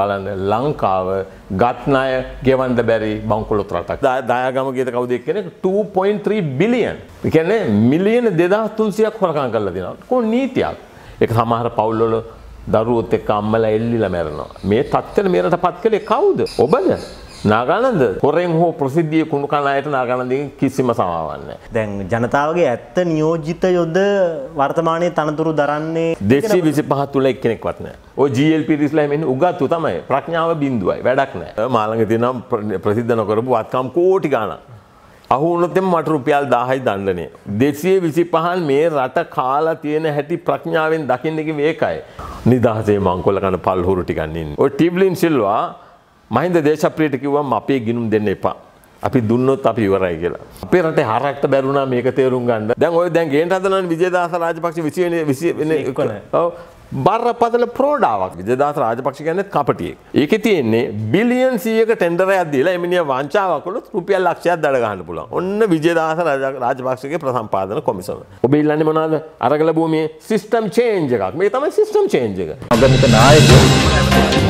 බලන්න ලංකාව ගත්නාය ගෙවන්ද බැරි බංකුලොත් රටක් දායගම ගේත කවුදෙක් කෙනෙක් 2.3 බිලියන් එකන්නේ මිලියන දෙදා තුන්සියක් හොරකං කරලා දෙනවා කො නීතියක් එක සමහර පවුල්ලොල දරුවොත් එක්ක අම්මලා එල්ලිලා මැරෙනවා මේ තත්ත්වෙට මේරට පත් කළේ කවුද ඔබද නාගානන්ද හොරෙන් හෝ ප්‍රසිද්ධිය කුණු කන අයට නාගානන්දගෙන් කිසිම සමාවක් නැහැ. දැන් ජනතාවගේ ඇත්ත නියෝජිත යොද වර්තමානයේ තනතුරු දරන්නේ 225 තුල එක්කෙනෙක්වත් නැහැ. ඔය GLP රිස්ලා මෙන්න උගත්තු තමයි. ප්‍රඥාව බිඳුවයි. වැඩක් නැහැ. මාළඟ තියෙනවා ප්‍රසිද්ධ නොකරපු වත්කම් කෝටි ගණන්. අහුනොතෙම මට රුපියල් 1000යි දඬනේ. 225න් මේ රට කාලා තියෙන හැටි ප්‍රඥාවෙන් දකින්න එක මේකයි. නිදහසේ මංකොල්ල කන පල්හුරු ටිකක් ඉන්නේ. ඔය ටිබ්ලින් සිල්වා මහින්ද දේශප්‍රියට කිව්වම අපේ ගිනුම් දෙන්න එපා. අපි දුන්නොත් අපි ඉවරයි කියලා. අපේ රටේ හරක්ට බැරුණා මේක තේරුම් ගන්න. දැන් ඔය දැන් ගේන්න හදනවනේ විජේදාස රාජපක්ෂ 20 වෙනි 20 වෙනි ඔව් බරපතල ප්‍රෝඩාවක් විජදාස රාජපක්ෂ ගැනෙත් කපටියේ. ඒක තියෙන්නේ බිලියන් සියක ටෙන්ඩර ඇදදිලා එමිනිිය වංචාවකලොත් රුපියල් ලක්ෂයක් දඩගහන්න පුලන් ඔන්න විජදාස රාජපක්ෂගේ ප්‍රසම්පාදන කොමිසම. ඔබ ඉල්ලන්න මනාද අරගල බූමිය සිිස්ටම් චේන්ජ එකක් මේ තමයි සිිස්ටම් චේන්ජ එක. අගනික නායක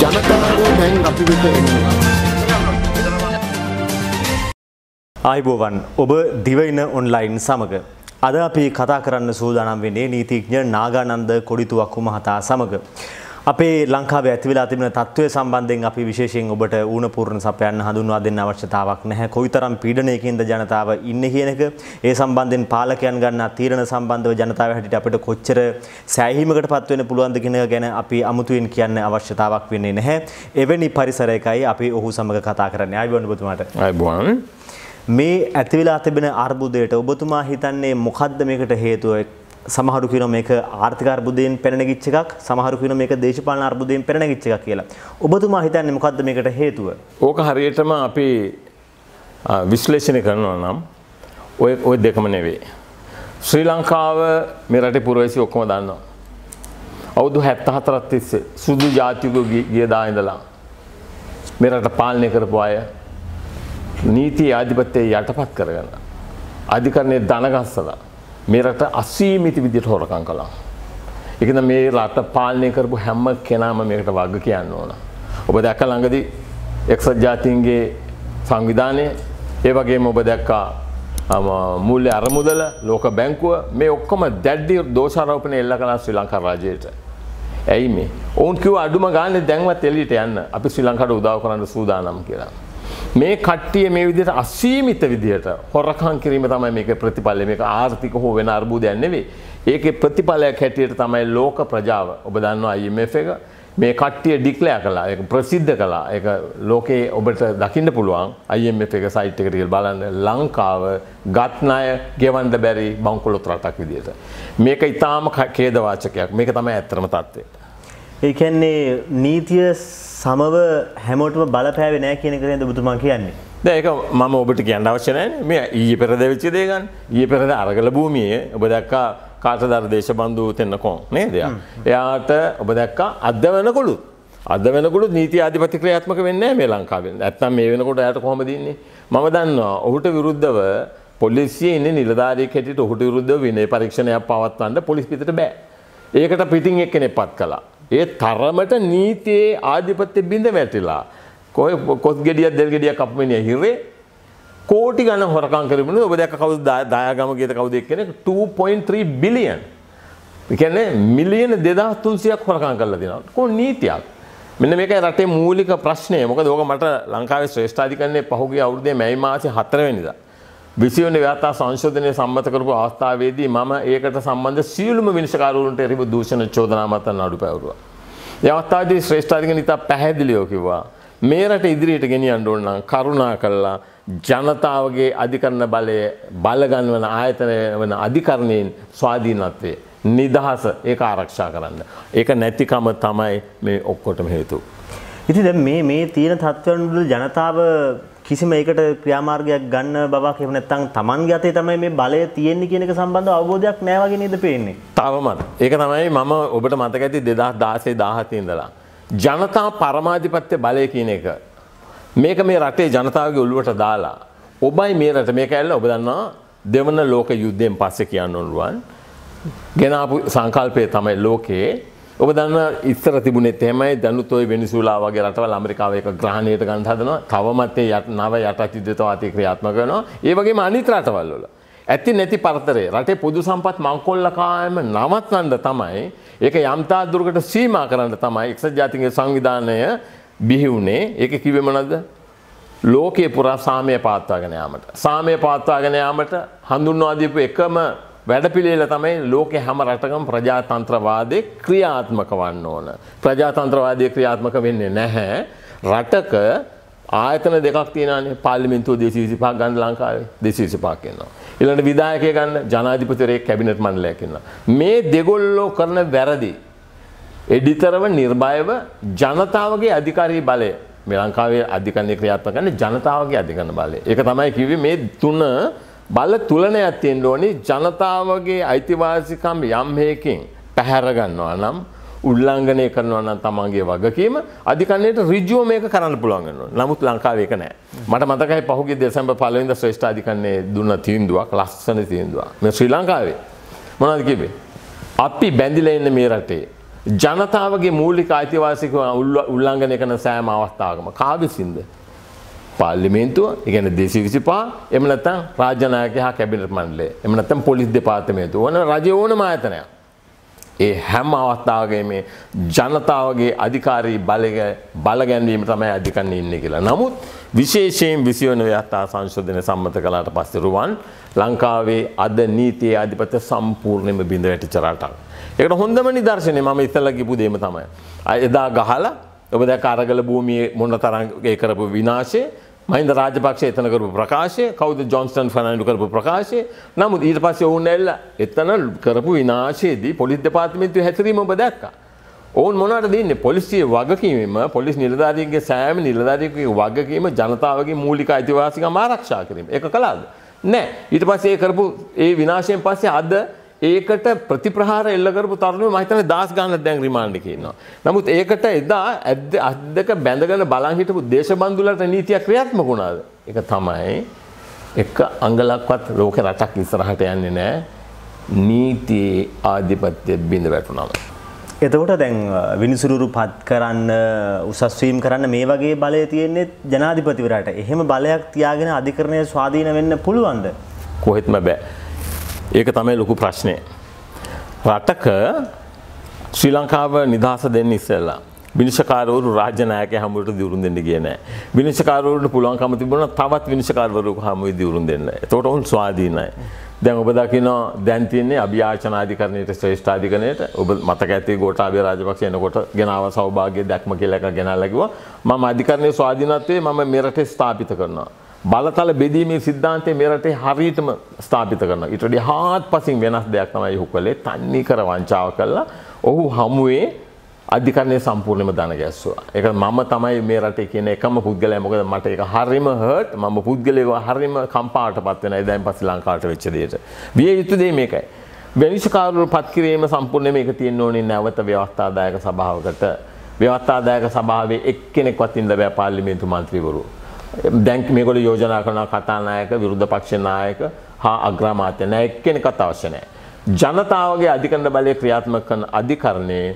ජනතාව දැන් අපි වෙත එන්නවා. ආයිබෝවන් ඔබ දිවයින ඔන්ලයින් සමඟ අද අපි කතා කරන්න සූදානම් වෙන්නේ නීතිඥ නාගානන්ද කොඩිතුවක්කු මහතා සමග. අපේ ලංකාවේ ඇතිවෙලා තිබෙන තත්ත්වය සම්බන්ධයෙන් අපි විශේෂයෙන් ඔබට ඌණ පූර්ණ සපයන්න හඳුන්වා දෙන්න අවශ්‍යතාවක් නැහැ. කොයිතරම් පීඩනයකින්ද ජනතාව ඉන්නේ කියන එක ඒ සම්බන්ධයෙන් පාලකයන් ගන්නා තීරණ සම්බන්ධව ජනතාව හැටියට අපිට කොච්චර සෑහීමකටපත් වෙන්න පුළුවන්ද කියන එක ගැන අපි අමුතුවෙන් කියන්න අවශ්‍යතාවක් වෙන්නේ නැහැ. එවැනි පරිසරයකයි අපි ඔහු සමග කතා කරන්නේ. ආයිබෝන් ඔබතුමාට. ආයිබෝන්. මේ ඇතිවෙලා තිබෙන අර්බුදයට ඔබතුමා හිතන්නේ මොකද්ද මේකට හේතුව? සමහරු කියන මේක ආර්ථික අර්බුදයෙන් පෙරණගිච්ච එකක්, සමහරු කියන මේක දේශපාලන අර්බුදයෙන් පෙරණගිච්ච එකක් කියලා. ඔබතුමා හිතන්නේ මොකද්ද මේකට හේතුව? ඕක හරියටම අපි විශ්ලේෂණය කරනවා නම් ඔය ඔය දෙකම නෙවෙයි. ශ්‍රී ලංකාව මේ රටේ පුරවැසි ඔක්කොම දන්නවා. අවුරුදු 74ක් තිස්සේ සුදු ජාතිකයෝ ගිය දා ඉඳලා මේ රට පාලනය කරපු අය නීති ආධිපත්‍යය යටපත් කරගන්න. අධිකරණය දනගස්සලා මේ රට අසීමිති විදිහට හොරකම් කළා. ඒකද මේ රට පාලනය කරපු හැම කෙනාම මේකට වග කියන්න ඕන. ඔබ දැක්ක ළඟදී එක්සත් ජාතීන්ගේ සංවිධානය ඒ වගේම ඔබ දැක්කා මුල්ල අරමුදල ලෝක බැංකුව මේ ඔක්කොම දැඩ්ඩි දෝෂාරෝපනය එල්ල කලා ශ්‍රී ලංකා රාජයට. ඇයි මේ ඔවුන් කිව් අඩුම ගාන දැන්වත් එලිට යන්න අපි ශ්‍රී ලංකාට උදාව කරන්න සූදානම් කියලා. මේ කට්ටිය මේ විදිට අසීමිත විදිහට හොරකං කිරීම තමයි මේක ප්‍රතිඵලය මේක ආර්ථික හෝ වෙන අර්බූදයක් නෙවෙයි. ඒකේ ප්‍රතිඵලයක් හැටියට තමයි ලෝක ප්‍රජාව ඔබ දන්නවා IMF එක මේ කට්ටිය ඩික්ලයා කළා ඒක ප්‍රසිද්ධ කළා ඒක ලෝකේ ඔබට දකින්න පුළුවන් IMF එක සයිට් එකට කියලා බලන්න ලංකාව ගත් ණය ගෙවන්න බැරි බංකොලොත් රටක් විදිහට. මේක ඊටාම ඛේදවාචකයක්. මේක තමයි ඇත්තම තත්ත්වය. ඒ කියන්නේ නීතිය සමව හැමෝටම බලපෑවේ නෑ කියනක ද බුතුමා කියන්නේ. ඒක මම ඔබට කියන්න අවශ්‍යනෑ මේ ඊ පෙරද වෙච්චි දේගන් ඒ පෙරද අරගල භූමියයේ ඔබ දැක්කා කාට දර් දේශබන්ධූ තෙන්නකෝ නේ දෙය. එයාට ඔබ දැක්කා අද වනකොළු. අද වෙනකුළු නීති ආධිපති ක්‍රියාත්මක වෙන්නේ මේ ලංකාවෙන් ඇත්තම් මේ වෙනකොට ඇයට කොහොම දෙන්නේ මම දන්නවා ඔහුට විරුද්ධව පොලිසිය ඉන්න නිලධාරී කෙටිට ඔහුට විරුද්ධ විනේ පරීක්ෂණයක් පවත්වන්න පොලිස් පිටට බෑ ඒකට පිටින් එක්කෙනෙක් පත් කළා ඒ තරමට නීතියේ ආධිපත්‍ය බිඳ වැටිලා. කොහ කොත් ගෙඩියක් දෙල් ගෙඩියක් අපමණය හිරේ කෝටි ගන හොරකං කරමන ඔබ දැක කවු දායාගම ගත කවුද කෙනෙක් 2.3 බිලියන් එකන්නේ මිලියන දෙදා තුන්සියක් හොරකං කරලා දෙනවා. කො නීතියක්. මෙන්න මේක රටේ මූලික ප්‍රශ්නය මොක දෝක මට ලංකාවේ ශ්‍රේෂ්ඨාධිකන්නේ පහුගේ අවුදේ මැයි මාසි හතරවෙනිදා. විසිවනි ව්‍යතා සංශෝධනය සම්මත කරපු අවස්ථාවේදී මම ඒකට සම්බන්ධ සියලුම විනිශ්චකාරවරුන්ට එරෙහිව දූෂණ චෝදනා මත නඩු පැවරුවා. ඒ අවස්ථාවේදී ශ්‍රේෂ්ඨාධිකරණ ඉතා පැහැදිලිව කිව්වා මේ රට ඉදිරියට ගෙනියන්න ඕන නම් කරුණා කළා ජනතාවගේ අධිකරණ බලය බලගන්වන ආයතන වන අධිකරණයෙන් ස්වාධීනත්වය නිදහස ඒක ආරක්ෂා කරන්න. ඒක නැතිකම තමයි මේ ඔක්කොටම හේතුව. ඉතින් දැන් මේ මේ තියෙන තත්ත්වවල ජනතාව කිසිම ඒකට ක්‍රියාමාර්ගයක් ගන්න බවක් එහෙම නැත්නම් Tamanගේ අතේ තමයි මේ බලය තියෙන්නේ කියන එක සම්බන්ධව අවබෝධයක් නැහැ වගේ නේද පේන්නේ. තවමත්. ඒක තමයි මම ඔබට මතක ඇති 2016 17 ඉඳලා ජනතා පරමාධිපත්‍ය බලය කියන එක මේක මේ රටේ ජනතාවගේ ඔළුවට දාලා ඔබයි මේ රට මේක ඇල්ල ඔබ දන්නවා දෙවන ලෝක යුද්ධයෙන් පස්සේ කියන්න ඕනුවන් ගෙනාපු සංකල්පය තමයි ලෝකයේ ඔබ දන්න ඉස්සර තිබුණෙත් එහෙමයි දැනුත් ඔය වෙනිසුලා වගේ රටවල් ඇමරිකාව එක ග්‍රහණයට ගන්න හදනවා. තවමත් ඒ නව යටත්‍යුද්ධතාවාදී ක්‍රියාත්මක කරනවා. ඒ වගේම අනිත් රටවල් වල. ඇති නැති පරතරේ රටේ පොදු සම්පත් මංකොල්ලකායම නවත්වන්න තමයි ඒක යම්තා දුරකට සීමා කරන්න තමයි එක්සත් ජාතින්ගේ සංවිධානය බිහි වුණේ. ඒක කිව්වේ මොනවද? ලෝකේ පුරා සාමය පවත්වාගෙන යාමට. සාමය පවත්වාගෙන යාමට හඳුන්වා දීපු එකම වැඩපිළිවෙල තමයි ලෝකෙ හැම රටකම ප්‍රජාතන්ත්‍රවාදය ක්‍රියාත්මක වන්න ඕන. ප්‍රජාතන්ත්‍රවාදය ක්‍රියාත්මක වෙන්නේ නැහැ. රටක ආයතන දෙකක් තියෙනනේ පාර්ලිමේන්තුව 225ක් ගන්න ලංකාවේ 225ක් ඉන්නවා. ඊළඟට විධායකය ගන්න ජනාධිපතිවරයෙක් කැබිනට් මණ්ඩලයක් ඉන්නවා. මේ දෙගොල්ලෝ කරන වැරදි එඩිතරව නිර්භයව ජනතාවගේ අධිකාරී බලය මේ ලංකාවේ අධිකරණය ක්‍රියාත්මක කරන ජනතාවගේ අධිකරණ බලය. ඒක තමයි කිව්වේ මේ තුන බල තුලනයක් තියෙන්න ඕනේ ජනතාවගේ අයිතිවාසිකම් යම් හේකින් පැහැර ගන්නවා නම් උල්ලංඝනය කරනවා නම් තමන්ගේ වගකීම අධිකරණයට ඍජුව මේක කරන්න පුළුවන් වෙනවා. නමුත් ලංකාවේ ඒක නෑ. මට මතකයි පහුගිය දෙසැම්බර් 15 වෙනිදා ශ්‍රේෂ්ඨ අධිකරණයේ දුන්න තීන්දුවක් ලස්සන තීන්දුවක්. මේ ශ්‍රී ලංකාවේ මොනවද කිව්වේ? අපි බැඳිලා ඉන්න මේ රටේ ජනතාවගේ මූලික අයිතිවාසිකම් උල්ලංඝනය කරන සෑම අවස්ථාවකම කාවිසින්ද පාර්ලිමේන්තුව ඉගැන දෙසි විසි පා එමනත්තං රාජනායක හා කැබිනට මණ්ඩලේ එමනත්තම් පොලිස් දෙපාර්තමේතු ඕන රජ ඕන මායතනය. ඒ හැම අවස්ථාවගේ මේ ජනතාවගේ අධිකාරී බලග බලගැන්වීම තමයි අධිකන්න ඉන්න කියලා. නමුත් විශේෂයෙන් විසිවන ව්‍යත්තා සංශෝධන සම්මත කලාට පස්සිරුවන් ලංකාවේ අද නීතියේ අධිපත සම්පූර්ණයම බිඳ වැටි චරටක්. එකට හොඳම නිදර්ශනය ම ඉස්සල්ල ගිපු දේම තමයි. එදා ගහලා ඔබ දැ අරගල භූමිය මොන්න තරන්ගේ කරපු විනාශය මහින්ද රාජපක්ෂ එතන කරපු ප්‍රකාශය කවුද ජොන්ස්ටන් ෆනන්ඩු කරපු ප්‍රකාශය නමුත් ඊට පස්සේ ඔවුන් ඇල්ල එතන කරපු විනාශයේදී පොලිස් දෙපාර්තමේන්තුව හැසිරීම ඔබ දැක්කා. ඔවුන් මොනවට දෙන්නේ පොලිසිය වගකීමම පොලිස් නිලධාරීන්ගේ සෑම නිලධාරීන්ගේ වගකීම ජනතාවගේ මූලික අයිතිවාසිකම් ආරක්ෂා කිරීම. ඒක කළාද? නෑ. ඊට පස්සේ ඒ කරපු ඒ විනාශයෙන් පස්සේ අද ඒකට ප්‍රතිප්‍රහාර එල්ල කරපු තරුණය මහිතන දස් ගන්න දැන් රිමාන්ඩි කියනවා. නමුත් ඒකට එදා ඇද අද්දක බැඳගෙන බලන් හිටපු දේශබන්දුලට නීතියක් ක්‍රියාත්මක වුණාද? ඒක තමයි එක අඟලක්වත් ලෝක රටක් ඉස්සරහට යන්නේ නැහැ. නීතියේ ආධිපත්‍ය බිඳ වැටුණාම. එතකොට දැන් විනිසුරු පත් කරන්න උසස්වීම් කරන්න මේ වගේ බලය තියෙන්නේ ජනාධිපතිවරට. එහෙම බලයක් තියාගෙන අධිකරණය ස්වාධීන වෙන්න පුළුවන්ද? කොහෙත්ම බෑ. ඒක තමයි ලොකු ප්‍රශ්නය. රටක ශ්‍රී ලංකාව නිදහස දෙන්න ඉස්සෙල්ලා විනිශකාරවරු රාජ්‍යනායකය හමුවට දියුරුම් දෙන්න ගිය නෑ. විනිශකාරවරුන්ට පුළුවන්කම තිබුණා තවත් විනිශකාරවරු හමුවේ දියුරුම් දෙන්න. එතකොට ඔවුන් ස්වාධීනයි. දැන් ඔබ දකිනවා දැන් තියෙන්නේ අභියාචනාධිකරණයට ශ්‍රේෂ්ඨාධිකරණයට ඔබ මතක ඇති ගෝඨාභය රාජපක්ෂ එනකොට ගෙනාව සෞභාග්‍ය දැක්ම කියලා එකක් ගෙනාලා කිව්වා. මම අධිකරණයේ ස්වාධීනත්වයේ මම මෙරටේ ස්ථාපිත කරනවා. බලතල බෙදීමේ සිද්ධාන්තය මේ රටේ හරියටම ස්ථාපිත කරනවා. ඊට වඩා හාත්පසින් වෙනස් දෙයක් තමයි ඔහු කළේ. තන්නේ කර වංචාව කළා. ඔහු හමුවේ අධිකරණය සම්පූර්ණයෙන්ම දන ගැස්සුවා. ඒක මම තමයි මේ රටේ කියන එකම පුද්ගලයා. මොකද මට ඒක හරිම හර්ට්. මම පුද්ගලයෙක් හරිම කම්පාවටපත් වෙනවා. දැන් පස්සේ ලංකාවට වෙච්ච දෙයට. විය යුතු දේ මේකයි. වෙනිෂකාරවරු පත් කිරීම සම්පූර්ණයෙන්ම ඒක තියෙන්න ඕනේ නැවත ව්‍යවස්ථාදායක සභාවකට. ව්‍යවස්ථාදායක සභාවේ එක්කෙනෙක්වත් ඉන්න බෑ පාර්ලිමේන්තු මන්ත්‍රීවරු. දැන් මේගොල්ල යෝජනා කරන කතානායක විරුද්ධ පක්ෂ නායක හා අග්‍රාමාත්‍ය නෑ එක්කෙනෙක්වත් අවශ්‍ය නෑ. ජනතාවගේ අධිකරණ බලය ක්‍රියාත්මක කරන අධිකරණයේ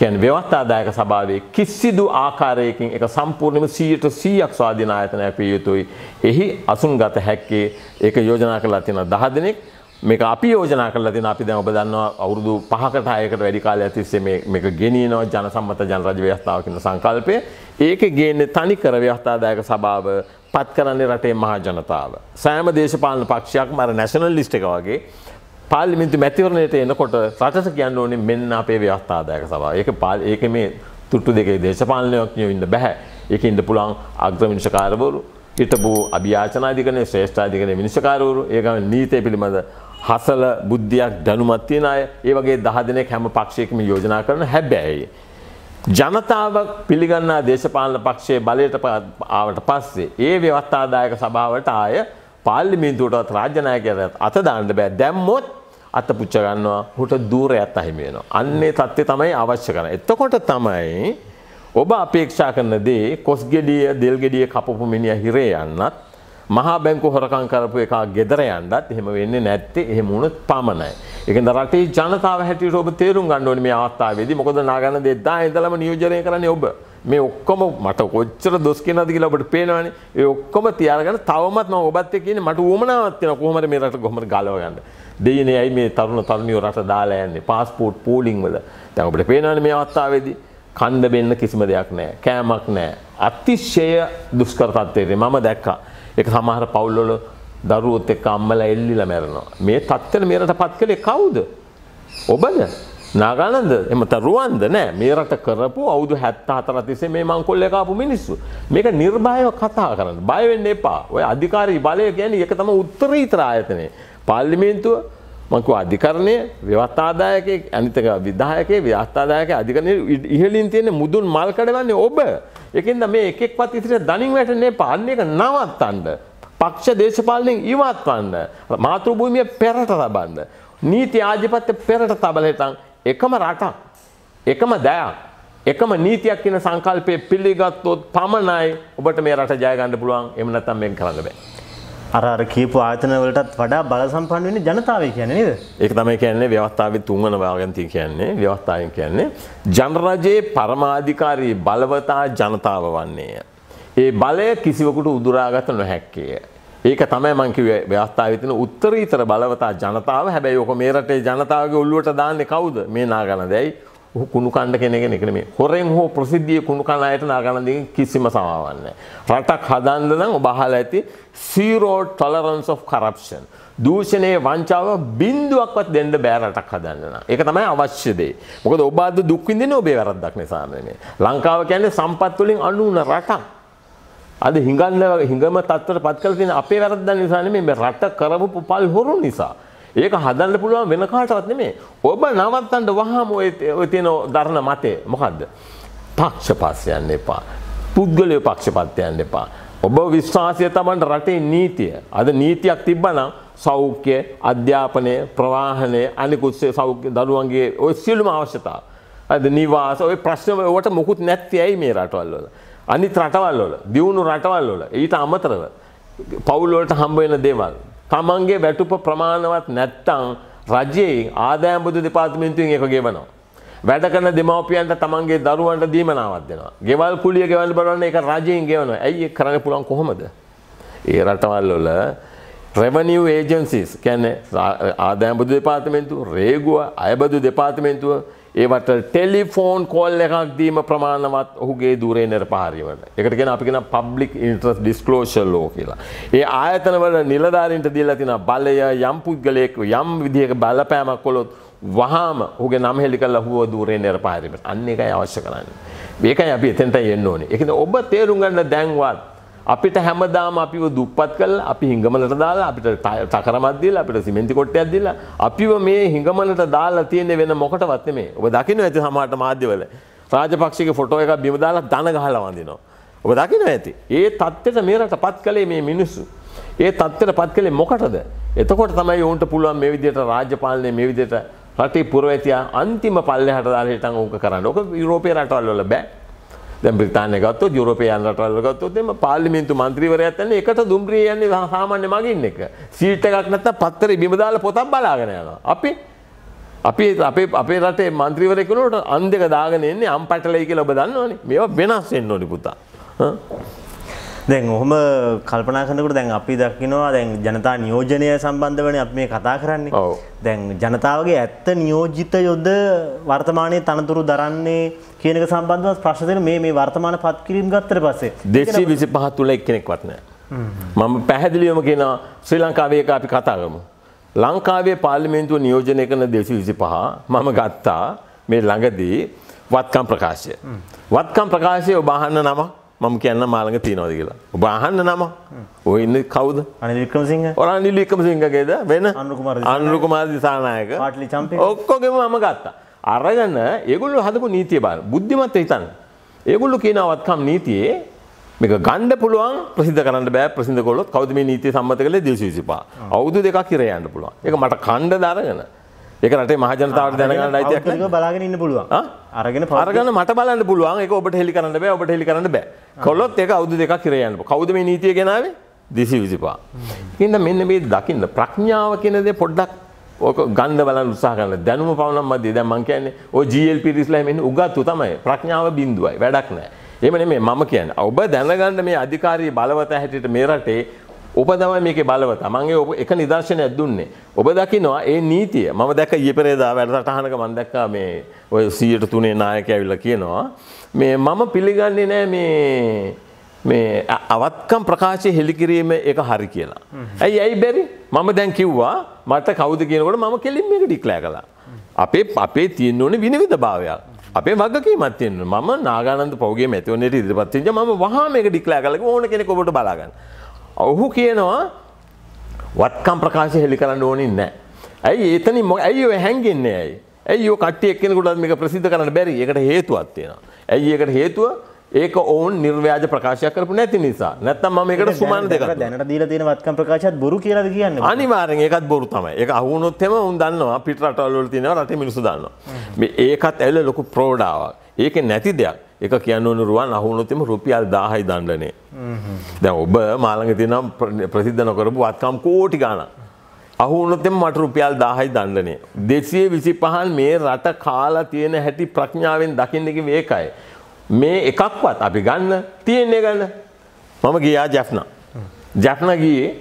කියන්නේ ව්‍යවස්ථාදායක සභාවේ කිසිදු ආකාරයකින් එක සම්පූර්ණයෙන්ම 100%ක් ස්වාධීන ආයතනයක් විය යුතුයි. එහි අසුන්ගත හැක්කේ ඒක යෝජනා කරලා තියෙන 10 දෙනෙක් මේක අපි යෝජනා කරලා තියෙන අපි දැන් ඔබ දන්නවා අවුරුදු 5කට 6කට වැඩි කාලයක් තිස්සේ මේ මේක ගෙනියනවා ජනසම්මත ජනරජ ව්‍යවස්ථාව කියන සංකල්පය. ඒකේ ගේන්නේ තනිකර ව්‍යවස්ථාදායක සභාව පත් කරන්නේ රටේ මහා ජනතාව. සෑම දේශපාලන පක්ෂයක්ම අර නැෂනල් ලිස්ට් එක වගේ පාර්ලිමේන්තු මැතිවරණයට එනකොට රටට කියන්න ඕනේ මෙන්න අපේ ව්‍යවස්ථාදායක සභාව. ඒක ඒක මේ තුට්ටු දෙකේ දේශපාලනඥයෝ ඉන්න බෑ. ඒක ඉන්න පුළුවන් අග්‍රමිනිෂකාරවරු, හිටපු අභියාචනාධිකරණයේ ශ්‍රේෂ්ඨාධිකරණයේ මිනිස්කාරවරු, ඒගම නීතිය පිළිබඳ හසල බුද්ධියක් දැනුමත් තියෙන අය ඒ වගේ දහ දෙනෙක් හැම පක්ෂයකම යෝජනා කරන හැබැයි ජනතාව පිළිගන්නා දේශපාලන පක්ෂයේ බලයට ආවට පස්සේ ඒ ව්‍යවස්ථාදායක සභාවට ආය පාර්ලිමේන්තුවටත් රාජ්‍ය නායකයරත් අත දාන්න බෑ දැම්මොත් අත පුච්ච ගන්නවා හුට දූරයත් අහිමි වෙනවා. අන්නේ தත්ත්වය තමයි අවශ්‍ය කරන්නේ. එතකොට තමයි ඔබ අපේක්ෂා කරන දේ කොස්ගෙඩිය, දෙල්ගෙඩිය කපපු මිනිහා හිරේ යන්නත් මහා බැංකු හොරකං කරපු එකා ගෙදර යන්ඩත් එහෙම වෙන්න නැත්තේ එහෙම වුණත් පමණයි. එක රටේ ජනතාව හැටියට ඔබ තේරුම් ගණ්ඩුවන මේ අවස්ථාවේද මොකද නාගන්න දෙදා ඉඳලම නියෝජනය කරන ඔබ මේ ඔක්කොම මට කොච්චර දොස් කියනද කියලා ඔබට පේනවනේ ඒ ඔක්කොම තියාගෙන තවමත් මම ඔබත් එක්ක ඉන්නේ මට උවමනාවක් තියෙනවා කොහොමද මේ රට කොහොමද ගලව ගන්න දෙයිනේ ඇයි මේ තරුණ තරුණියෝ රට දාලා යන්නේ પાස්පෝර්ට් පෝලිං වල දැන් ඔබට පේනවනේ මේ අවස්ථාවේදී කන්න බෙන්න කිසිම දෙයක් නැහැ කෑමක් නැහැ අතිශය දුෂ්කර තත්ත්වයකට මම දැක්කා එක සමහර පවුල්වල දරුවොත් එක්ක අම්මලා එල්ලිලා මැරෙනවා. මේ තත්ත්වෙ මේරට පත් කළේ කවුද? ඔබද? නාගානන්ද එමත රුවන්ද නෑ මේ රට කරපු අවුරුදු 74 තිස්සේ මේ මංකොල්ලේ කාපු මිනිස්සු. මේක නිර්භයව කතා කරන්න. බය වෙන්න එපා. ඔය අධිකාරී බලය කියන්නේ ඒක තමයි උත්තරීතර ආයතනය. පාර්ලිමේන්තුව මං කිව්වා අධිකරණය, ව්‍යවස්ථාදායකයෙක්, අනිත් එක විධායකයෙක්, ව්‍යවස්ථාදායකයෙක් අධිකරණයේ ඉහළින් තියෙන මුදුන් මල් කඩවන්නේ ඔබ. එකින්ද මේ එකෙක්වත් ඉතිරිට දනින් වැටෙන්න එපා. අන්න එක නවත්තන්න. පක්ෂ දේශපාලනයෙන් ඉවත් වන්න. මාතෘභූමිය පෙරට තබන්න. නීති ආධිපත්‍ය පෙරට තබල හිටන් එකම රටක්. එකම දයක්. එකම නීතියක් කියන සංකල්පය පිළිගත්තොත් පමණයි ඔබට මේ රට ජයගන්න පුළුවන්. එහෙම නැත්නම් මේක කරන්න බෑ. අර අර කියපු ආයතන වලටත් වඩා බලසම්පන්න වෙන්නේ ජනතාවය කියන්නේ නේද? ඒක තමයි කියන්නේ ව්‍යවස්ථාවේ තුන්වන වාගන්තිය කියන්නේ ව්‍යවස්ථාවෙන් කියන්නේ ජනරජයේ පරමාධිකාරී බලවතා ජනතාව වන්නේය. ඒ බලය කිසිවකුට උදුරාගත නොහැක්කේය. ඒක තමයි මං කිව්වේ ව්‍යවස්ථාවේ තියෙන උත්තරීතර බලවතා ජනතාව. හැබැයි ඔක මේ රටේ ජනතාවගේ ඔළුවට දාන්නේ කවුද? මේ නාගනදයි ඔහු කුණු කණ්ඩ කෙනෙක් නෙකෙන මේ. හොරෙන් හෝ ප්‍රසිද්ධියේ කුණු කණ අයට නාගනන්දගෙන් කිසිම සමාවක් නැහැ. රටක් හදන්න නම් ඔබ අහලා ඇති zero tolerance of corruption. දූෂණය වංචාව බින්දුවක්වත් දෙන්න බෑ රටක් හදන්න නම්. ඒක තමයි අවශ්‍ය දේ. මොකද ඔබ අද දුක් විඳින්නේ ඔබේ වැරද්දක් නිසා නෙමෙයි. ලංකාව කියන්නේ සම්පත් වලින් අනුන රටක්. අද හිඟන්න හිඟම තත්ත්වයට පත් කරලා තියෙන අපේ වැරද්දක් නිසා නෙමෙයි මේ රට කරවපු පල් හොරු නිසා. ඒක හදන්න පුළුවන් වෙන කාටවත් නෙමේ. ඔබ නවත්තන්න වහාම ඔය තියෙන ධර්ණ මතය මොකද්ද? පක්ෂපාත යන්න එපා. පුද්ගලය පක්ෂපාත යන්න එපා. ඔබ විශ්වාසය තමන්ට රටේ නීතිය. අද නීතියක් තිබ්බනම් සෞඛ්‍ය, අධ්‍යාපනය, ප්‍රවාහනය, අනිකුත් සෞඛ්‍ය දරුවන්ගේ ඔය සියලුම අවශ්‍යතා. අද නිවාස ඔය ප්‍රශ්න ඔවට මොකුත් නැත්තේ ඇයි මේ රටවල් වල? අනිත් රටවල් වල, දියුණු රටවල් වල ඊට අමතරව පවුල් වලට හම්බ වෙන දේවල් තමන්ගේ වැටුප ප්‍රමාණවත් නැත්තං රජයේ ආදායම්බුදු දෙපාර්තමේන්තුවෙන් එක ගෙවනවා. වැඩ කරන දෙමව්පියන්ට තමන්ගේ දරුවන්ට දීමනාවක් දෙනවා. ගෙවල් කුලිය ගෙවල් බලන්න ඒක රජයෙන් ගෙවනවා. ඇයි ඒක කරන්න පුළුවන් කොහොමද? ඒ රටවල් වල revenue agencies කියන්නේ ආදායම්බුදු දෙපාර්තමේන්තුව, රේගුව, අයබදු දෙපාර්තමේන්තුව ඒවට ටෙලිෆෝන් කොල් එකක් දීම ප්‍රමාණවත් ඔහුගේ දුරේ නිරපාරිවට. එකට කියන අපි කියන පබ්ලික් ඉන්ට්‍රස් ඩිස්ක්ලෝෂර් ලෝ කියලා. ඒ ආයතනවල නිලධාරීන්ට දීලා තියෙන බලය යම් පුද්ගලයෙක් යම් විදිහක බලපෑමක් කළොත් වහාම ඔහුගේ නම් හෙලි කරලා හුව දුරේ නිරපාරිවට. අන්න ඒකයි අවශ්‍ය කරන්නේ. මේකයි අපි එතෙන්ට එන්න ඕනේ. ඒ කියන්නේ ඔබ තේරුම් ගන්න දැන්වත් අපිට හැමදාම අපිව දුප්පත් කළා අපි හිඟමනට දාලා අපිට තකරමක් දීලා අපිට සිමෙන්ති කොටයක් දීලා අපිව මේ හිඟමනට දාලා තියෙන වෙන මොකටවත් නෙමෙයි. ඔබ දකින්න ඇති සමහරට මාධ්‍යවල රාජපක්ෂගේ ෆොටෝ එකක් බිම දාලා දන ගහලා වඳිනවා. ඔබ දකින්න ඇති. ඒ தත්ත්වයට මේ රටපත් කළේ මේ මිනිස්සු. ඒ තත්ත්වයට පත් කළේ මොකටද? එතකොට තමයි ඔවුන්ට පුළුවන් මේ විදිහට රාජ්‍ය පාලනය මේ විදිහට රටේ පුරවැසියා අන්තිම පල්ලෙහාට දාලා හිටන් ඕක කරන්න. ඕක යුරෝපීය රටවල් වල බෑ. දැ බ්‍රතානය ගත්තු යුරපයන් රටල් ගත්තුත්ම පාලිමින්තු මන්ත්‍රීවරයක් ඇන එකට දුම්්‍රිය යන්නේ සාමාන්‍ය මගින් එක සීට් එකක් නැත පත්තර බිමදාල පොතක් බලාගෙනයවා අපි අපි අපේ අපේ රටේ මන්ත්‍රීවරයකුණට අන්දක දාගෙනෙන්නේ අම් පටලයි කියලා ඔබ දන්නවනේ මේ වෙනස් එන්න ඕනි පුතා. දැන් ඔහොම කල්පනා කරනකට දැන් අපි දක්කිනවා දැන් ජනතා නියෝජනය සම්බන්ධ වන අප මේ කතා කරන්නේ දැන් ජනතාවගේ ඇත්ත නියෝජිත යොද්ධ වර්තමානය තනතුරු දරන්නේ කියනක සම්බන්ධව ප්‍රශ්තන මේ මේ වර්තමාන පත්කිරීම් ගත්තර පස්සේ දෙශී විසි පහත් තුළ එක් කෙනෙක් වත්න මම පැහැදිලියම කියෙන ශ්‍රී ලංකාවේක අපි කතාගමු. ලංකාවේ පාලිමේන්තුව නියෝජනය කරන දෙසි විසි පහ මම ගත්තා මේ ළඟදී වත්කම් ප්‍රකාශය. වත්කම් ප්‍රකාශය ඔබාහන්න නමක් මම කියන්න මාළඟ තියනවද කියලා. ඔබ අහන්න නම. ඔය ඉන්නේ කවුද? අනිල් වික්‍රමසිංහ. ඔර අනිල් වික්‍රමසිංහගේද වෙන අනුරු කුමාර දිසානායක. පාටලි චම්පේ. ඔක්කොගෙම මම ගත්තා. අරගෙන ඒගොල්ලෝ හදපු නීතිය බලන්න. බුද්ධිමත් හිතන්න. ඒගොල්ලෝ කියන වත්කම් නීතියේ මේක ගණ්ඩ පුළුවන් ප්‍රසිද්ධ කරන්න බෑ ප්‍රසිද්ධ කොල්ලොත් කවුද මේ නීතිය සම්මත කළේ 225. අවුරුදු දෙකක් ඉර යන්න පුළුවන්. ඒක මට කණ්ඩ දරගෙන එක රටේ මහජනතාවට දැනගන්න අයිතියක් බලාගෙන ඉන්න පුළුවන් අරගෙන පරගන්න මට බලන්න පුළුවන් එක ඔබට හෙලි කරන්න බෑ ඔබට හෙලි කරන්න බෑ කොල්ලොත් එක අවුදු දෙකක් කිරයන්න කවුද මේ නීතිය ගෙනාවේ දිසි විසිපා ඉන්න මෙන්න මේ දකින්න ප්‍රඥාව කියනදේ පොඩ්ඩක් ඕක ගන්ධ බලන්න උත්සාහ කරන්න දැනුම පවනම් මැදේ දැන් මං කියන්නේ ඔය GL පිරිස්ලා මෙන්න උගත්තු තමයි ප්‍රඥාව බිඳුවයි වැඩක් නැහැ එහෙම නෙමෙයි මම කියන්නේ ඔබ දැනගන්න මේ අධිකාරී බලවත හැටියට මේ රටේ ඕප තමයි මේක බලවත මගේ ඔබ එක නිදර්ශන ඇදදුන්නේ ඔබ දකිනවා ඒ නීතිය මම දැක ඊපරේදා වැඩසටහනක මන් දැක්කා මේ ඔය සීයට තුනේ නායක ඇවිල්ල කියනවා මේ මම පිළිගන්නේ නෑ මේ මේ අවත්කම් ප්‍රකාශය හෙළිකිරීම එක හරි කියලා. ඇයි ඇයි බැරි මම දැන් කිව්වා මට කවුද කියනකොට මම කෙලින් මේක ඩික්ලෑ කලා. අපේ අපේ තියෙන්න ඕනේ විනිවිධ භාවයක්. අපේ වගකීමක් තියෙනවා. මම නාගානන්ද පෞගේ මැතිවරණයට ඉදිරිපත් වෙච්ච මම වහා මේක ඩික්ලෑ කළා ඕන කෙනෙක් ඔබට බලාගන්න. ඔහු කියනවා වත්කම් ප්‍රකාශය හෙළි කරන්න ඕනින් නෑ. ඇයි ඒතනි මො ඇයි ඔය හැංගෙන්නේ ඇයි. ඇයි ඔය කට්ටිය එක්කෙනෙකුටත් මේක ප්‍රසිද්ධ කරන්න බැරි. ඒකට හේතුවක් තියෙනවා. ඇයි ඒකට හේතුව ඒක ඔවුන් නිර්ව්‍යාජ ප්‍රකාශයක් කරපු නැති නිසා. නැත්තම් මම ඒකට සුමාන දෙකක් දැනට දීලා තියෙන වත්කම් ප්‍රකාශයත් බොරු කියලාද කියන්නේ? අනිවාර්යෙන් ඒකත් බොරු තමයි. ඒක අහු වුණොත් එම උන් දන්නවා පිට රටවල් වල තියෙනවා රටේ මිනිස්සු දන්නවා. මේ ඒකත් ඇවිල්ලා ලොකු ප්‍රෝඩාවක්. ඒකේ නැති දෙයක්. එක කියන්නු රුවන් අහුනොතිම රුපියල් දාහයි දණ්ඩනේ. දැ ඔබ මාළඟ තිනම් ප්‍රසිද්ධ නොකරපු වත්කම් කෝටි ගාන. අහුනොතෙම මට රුපියල් දාහයි දණ්ඩනේ. දෙසිය විසි පහන් මේ රට කාලා තියෙන හැටි ප්‍රඥාවෙන් දකින්නක වේකයි. මේ එකක්වත් අපි ගන්න තියෙන්නේ ගන්න. මම ගියා ජැෆ්න. ජැෆ්න ගියේ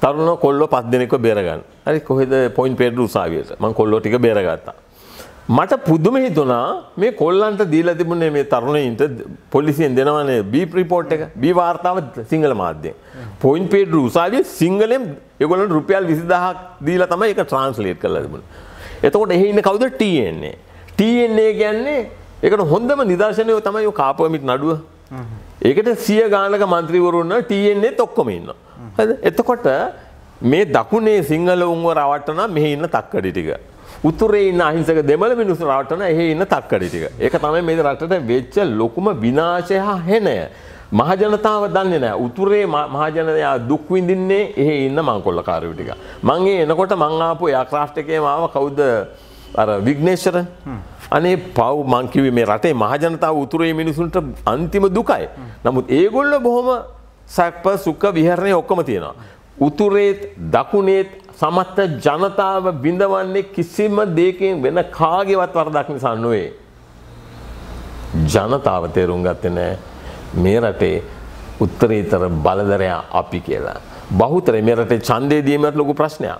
තරුණ කොල්ලො පස් දෙනෙක බේරගන්න. හරි කොහෙද පොයින් පෙඩු උසාවියට මං කොල්ලෝ ටික බේරගත්තා. මට පුදුම හිතුනා මේ කොල්ලන්ට දීලා තිබුණේ මේ තරුණයින්ට පොලිසියෙන් දෙනවනේ බී ප්‍රිපෝට් එක බී වාර්තාව සිංහල මාධ්‍යයෙන්. පොයින් පේඩ රුසාගේ සිංහලෙන් එගොලන් රුපියල් විසිදහක් දීලා තමයි එක ට්‍රන්ස්ලේට් කරලා තිබුණ. එතකොට එහි ඉන්න කවුද ටන්නේ. ටන්නේ කියන්නේ එකට හොඳම නිදර්ශනය තමයි කාපමිට නඩුව. ඒකට සිය ගානක මන්ත්‍රීවරුන්න ටන්නේ තොක්කොම ඉන්න. එතකොට මේ දකුණේ සිංහල උන්ව රවට්ටන මෙහි ඉන්න තක්කඩි ටික. උතුරේ ඉන්න අහිංසක දෙමළ මිනිස්සු රටන එහි ඉන්න තක්කඩි ටික. ඒක තමයි මේ රටට වෙච්ච ලොකුම විනාශය හා හෙණය. මහජනතාව දන්නේ නැහැ. උතුරේ මහජනයා දුක් විඳින්නේ එහි ඉන්න මංකොල්ලකාරයෝ ටික. මං ඒ එනකොට මං ආපු එයාක්‍රාෆ්ට් එකේම ආව කවුද අර විග්නේශ්වර? අනේ පව් මං කිව්වේ මේ රටේ මහජනතාව උතුරේ මිනිසුන්ට අන්තිම දුකයි. නමුත් ඒගොල්ලෝ බොහොම සක්ප සුඛ විහරණේ ඔක්කොම තියෙනවා. උතුරේත් දකුණේත් සමස්ත ජනතාව විඳවන්නේ කිසිම දෙයකින් වෙන කාගේවත් වරදක් නිසා නොවේ. ජනතාව තේරුම් ගත්තේ නැහැ මේ රටේ උත්තරීතර බලධරයා අපි කියලා. බහුතරය මේ රටේ ඡන්දේ දීමත් ලොකු ප්‍රශ්නයක්.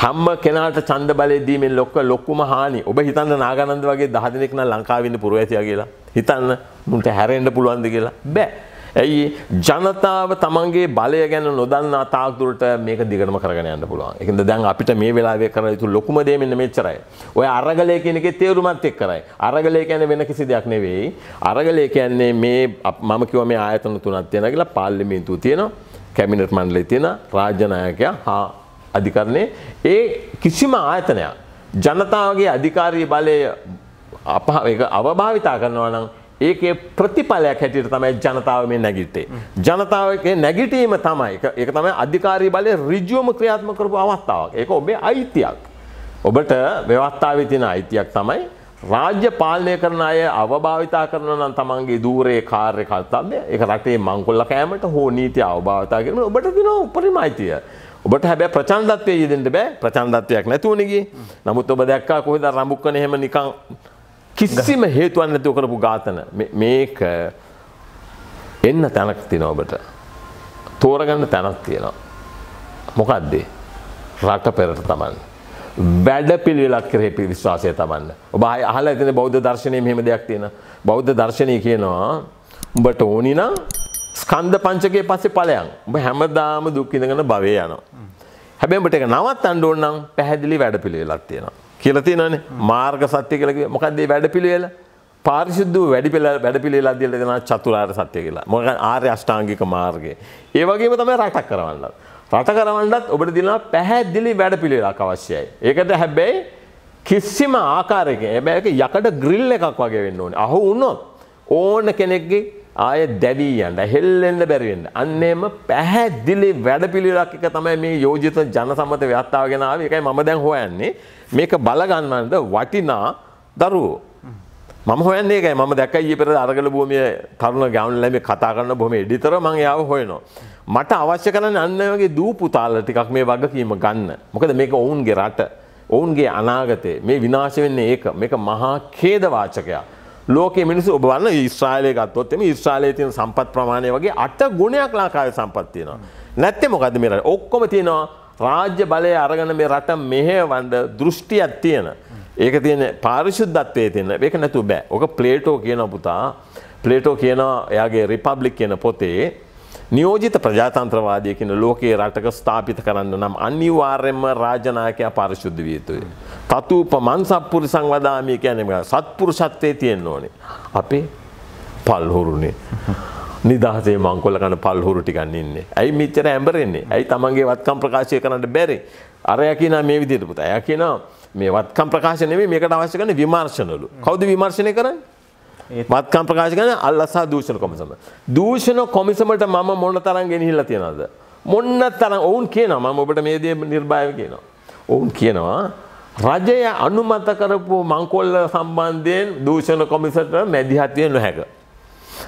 හැම කෙනාට ඡන්ද බලය දීමෙන් ලොක්ක ලොකුම හානි. ඔබ හිතන්න නාගානන්ද වගේ 10 දෙනෙක් නම් ලංකාවේ ඉන්න පුරවැසියා කියලා. හිතන්න මුන්ට හැරෙන්න පුළුවන්ද කියලා. බෑ. ඇයි ජනතාව තමන්ගේ බලය ගැන නොදන්නා තාක්දුරට මේක දිගටම කරගෙන යන්න පුළුවන්. ඒකෙන්ද දැන් අපිට මේ වෙලාවේ කරන යුතු ලොකුම දේ මෙන්න මෙච්චරයි. ඔය අරගලය කියන එකේ තේරුමත් එක්කරයි. අරගලය කියන්නේ වෙන කිසි දෙයක් නෙවෙයි. අරගලය කියන්නේ මේ මම කිව්වා මේ ආයතන තුනක් තියෙනවා කියලා පාර්ලිමේන්තුව තියෙනවා, කැබිනට් මණ්ඩලය තියෙනවා, රාජ්‍ය නායකයා හා අධිකරණේ ඒ කිසිම ආයතනයක් ජනතාවගේ අධිකාරී බලය අපහ අවභාවිතා කරනවා නම් ඒකේ ප්‍රතිඵලයක් හැටියට තමයි ජනතාව මේ නැගිටේ. ජනතාවගේ නැගිටීම තමයි ඒක තමයි අධිකාරී බලය ඍජුවම ක්‍රියාත්මක කරපු අවස්ථාවක්. ඒක ඔබේ අයිතියක්. ඔබට ව්‍යවස්ථාවේ තියෙන අයිතියක් තමයි රාජ්‍ය පාලනය කරන අය අවභාවිතා කරන නම් තමන්ගේ දූරේ කාර්ය කර්තව්‍ය ඒක රටේ මංකොල්ල කෑමට හෝ නීති අවභාවිතා කිරීම ඔබට දෙන උපරිම අයිතිය. ඔබට හැබැයි ප්‍රචණ්ඩත්වයේ යෙදෙන්න බෑ. ප්‍රචණ්ඩත්වයක් නැතුවනේ ගියේ. නමුත් ඔබ දැක්කා කොහෙද රඹුක්කන එහෙම නිකන් කිසිම හේතුවන් නැතිව කරපු ඝාතන මේක එන්න තැනක් තියෙනවා ඔබට. තෝරගන්න තැනක් තියෙනවා. මොකද්ද? රට පෙරට තමන්. වැඩ පිළිවෙලක් කරේ පිවිශ්වාසය තමන්න. ඔබ අහලා ඇතිනේ බෞද්ධ දර්ශනයේ මෙහෙම දෙයක් තියෙන. බෞද්ධ දර්ශනය කියනවා උඹට ඕනි නම් ස්කන්ධ පංචකයේ පස්සේ ඵලයන්. උඹ හැමදාම දුක් විඳගෙන භවයේ යනවා. හැබැයි උඹට ඒක නවත්තන්න ඕන නම් පැහැදිලි වැඩ පිළිවෙලක් තියෙනවා. කියලති නන මාර්ග සත්‍යය කලක මොකක්දේ වැඩ පිළිවෙල පාරිශුද්ධ වැඩි පෙළ වැඩ පිළිලා දිල දෙෙන චතුරාර් සත්‍යය කියලා මොක ආර්ය අෂ්ටාංගික මාර්ගය. ඒ වගේම තමයි රටක් කරවන්න. රට කරවන්නත් ඔබට දිනා පැහැදිලි වැඩ පිළිවෙලක් අවශ්‍යයි. ඒකට හැබැයි කිසිම ආකාරයක හැබැ යකඩ ග්‍රිල් එකක් වගේ වෙන්න ඕනේ. අහු වුණොත් ඕන කෙනෙක්ගේ ආය දැවී යන්න හෙල්ලෙන්න්න බැරිවෙන්න අන්නේම පැහැදිලි වැඩ පිළිරක් එක තමයි මේ යෝජිත ජන සමත ව්‍යත්තාවගෙනාව එකයි මම දැන් හොයන්නේ මේක බලගන්නද වටිනා දරුවෝ. මම හොයන්නේ එකයි මම දැක ඒ පෙර අරගල භූමිය තරුණ ගවුන් ලැබ කතා කරන්න බොම එඩිතර මං යාව හොයනවා. මට අවශ්‍ය කරන අන්නගේ දූපුතාල ටිකක් මේ වගකීම ගන්න මොකද මේක ඔවුන්ගේ රට ඔවුන්ගේ අනාගතය මේ විනාශ වෙන්නේ ඒක මේක මහා කේදවාචකයා. ලෝක මිනිසු ඔබවන්න ස්්‍රාලය ගත්තොත් එම ස්්‍රාලය තියන සම්පත් ප්‍රමාණය වගේ අට ගුණයක් ලාකාය සම්පත්තියනවා. නැත්තේ මොකද මේර ඔක්කොම තියෙනවා රාජ්‍ය බලය අරගන මේ රට මෙහවන්ඩ දෘෂ්ටියක් තියෙන. ඒක තියෙන පාරිශුද්ධත්වය තියෙන ඒක නැතු බෑ ඕක ප්ලේටෝ කියන පුතා ප්ලේටෝ කියනවා එයාගේ රිපබ්ලික් කියන පොතේ නියෝජිත ප්‍රජාතන්ත්‍රවාදය කියන ලෝකයේ රටක ස්ථාපිත කරන්න නම් අනිවාර්යෙන්ම රාජනායකයා පාරිශුද්ධ විය යුතුයි. තතුූප මන්සප්පුරි සංවදාමය කියන්නේ සත්පුරුෂත්වයේ තියෙන්න ඕනේ. අපේ පල්හුරුනේ. නිදහසේ මංකොල කන පල්හුරු ටිකන් ඉන්නේ. ඇයි මෙච්චර ඇඹරෙන්නේ? ඇයි තමන්ගේ වත්කම් ප්‍රකාශය කරන්න බැරි? අරයා කියනවා මේ විදිහට පුතා. එයා කියනවා මේ වත්කම් ප්‍රකාශය නෙමෙයි මේකට අවශ්‍ය කරන විමර්ශනලු. කවුද විමර්ශනය කරන්නේ? මත්කම් ප්‍රකාශ කරන අල්ලසා දූෂණ කොමිසම. දූෂණ කොමිසමට මම මොන තරම් ගෙනහිල්ලා තියනවද? මොන්න තරම් ඔවුන් කියනවා මම ඔබට මේ දේ නිර්භායව කියනවා. ඔවුන් කියනවා රජය අනුමත කරපු මංකොල්ල සම්බන්ධයෙන් දූෂණ කොමිසට මැදිහත්වය නොහැක.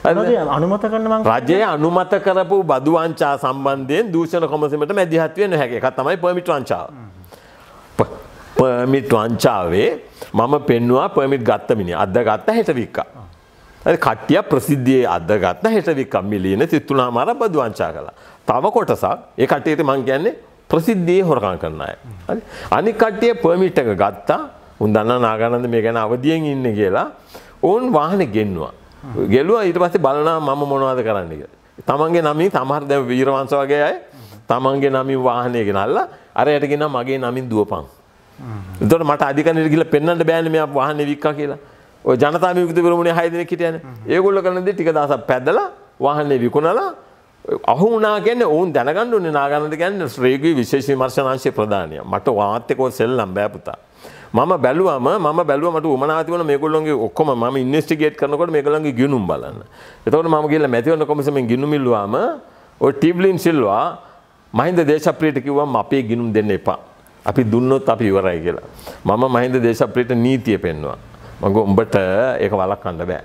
රජය අනුමත කරපු බදුවංචා සම්බන්ධයෙන් දූෂණ කොමසමට මැදිහත්වය නොහැක එක තමයි පමිට වංචාව. පමිට් වංචාවේ මම පෙන්වා පමිට් ගත්තමිනි අද ගත්ත හෙටවික්කා. කට්ටිය ප්‍රසිද්ධියේ අදගත්න හෙටවිකම් මිලියන තිත්තුනා මර බදවංචා කලා. තව කොටසක් ඒ කටේට මං කියන්නේ ප්‍රසිද්ධිය හොරකං කරන්න අය. අනි කට්ටිය පර්මිට් එක ගත්තා උන්දන්න නාගනන්ද මේ ගැන අවදියෙන් ඉන්න කියලා ඔවුන් වාහන ගෙන්වා. ගෙලුවා ඊට පස්සේ බලනා මම මොනවාද කරන්නක. තමන්ගේ නමින් තමහර දැ වීරවංස වගේ අය තමන්ගේ නමින් වාහනය ගෙනල්ලා අරයටගෙන මගේ නමින් දුවපං. එතොට මට අධිකනයට කියලා පෙන්න්නට බෑන මේ වාහන වික්කා කියලා ජනතා විකති පරමුණ හයිදන කිටයන ඒගොල්ල කරනද ටික දස පැදල වහන්නේ විකුණලා අහු වනා ගැන ඔවුන් දැනගන්නු නාගන්නට ගැන්න ශ්‍රේගී විශේෂ විමර්ශනාංශය ප්‍රධානය මට වාත්‍යකෝ සෙල්ලම් බෑපුතා. මම බැලුවම ම බැලුවට මනාතිවන මේකොල්ලොන්ගේ ඔක්කොම ම ඉන්ස්ටිගේට කනකොට මේකළන්ගේ ගිනුම් බලන්න. එතවට ම කියලා මැතිවන්න කොමසම ගිනුමිල්ලවාම ඔ ටිබ්ලින් සිල්වා මහින්ද දේශප්‍රියට කිව්වම් අපේ ගිනුම් දෙන්න එපා. අපි දුන්නොත් අපි ඉවරයි කියලා. මම මහින්ද දේශප්‍රියට නීතිය පෙන්වා. මඟ උඹට ඒක වලක් කන්න බෑ.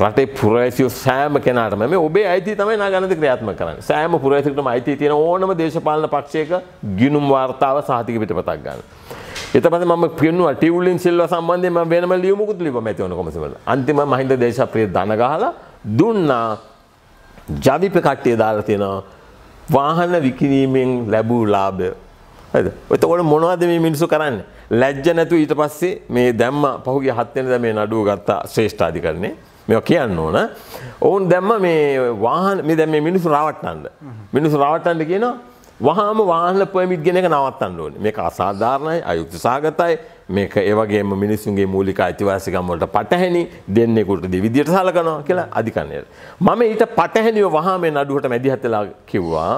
රටේ පුරවැසියෝ සෑම කෙනාටම මේ ඔබේ අයිතිය තමයි නාගනති ක්‍රියාත්මක කරන්නේ. සෑම පුරවැසියෙකුටම අයිතිය තියෙන ඕනම දේශපාලන පක්ෂයක ගිනුම් වාර්තාව සාතික පිටපතක් ගන්න. ඊට පස්සේ මම කියනවා ටියුලින් සිල්වා සම්බන්ධයෙන් මම වෙනම ලියුමකුත් ලිව්වා මේ තේවන කොමසෙ වල. අන්තිම මහින්ද දේශප්‍රිය දන ගහලා දුන්නා. ජවිප කට්ටිය දාලා තියෙනවා වාහන විකිණීමෙන් ලැබූ ලාභය. හරිද? එතකොට මොනවද මේ මිනිස්සු කරන්නේ? ලැජ්ජ නැතු ඊට පස්සේ මේ දැම්ම පහුගේ හත්වෙනද මේ නඩුව ගත්තා ශ්‍රේෂ්ඨාධිකරණය මෙ කියන්න ඕන ඔවුන් දැම්ම මේ වාහන මේ දැම මිනිසු රවට්ටන්ඩ මිනිසු රවට්ටන්ට කියන වහම වාහන පමිත් ගෙනක නවත්තන්න ඕන මේක අසාධාරණයි අයුක්ත සාගතයි මේක ඒවගේම මිනිසුන්ගේ මූලික අයිතිවාසිකම්වලට පටහැනි දෙන්නෙකුට දිවිදියට සලකනවා කියලා අධිකරණයට. මම ඊට පටහැනිව වහමේ නඩුවට මැදිහතලා කිව්වා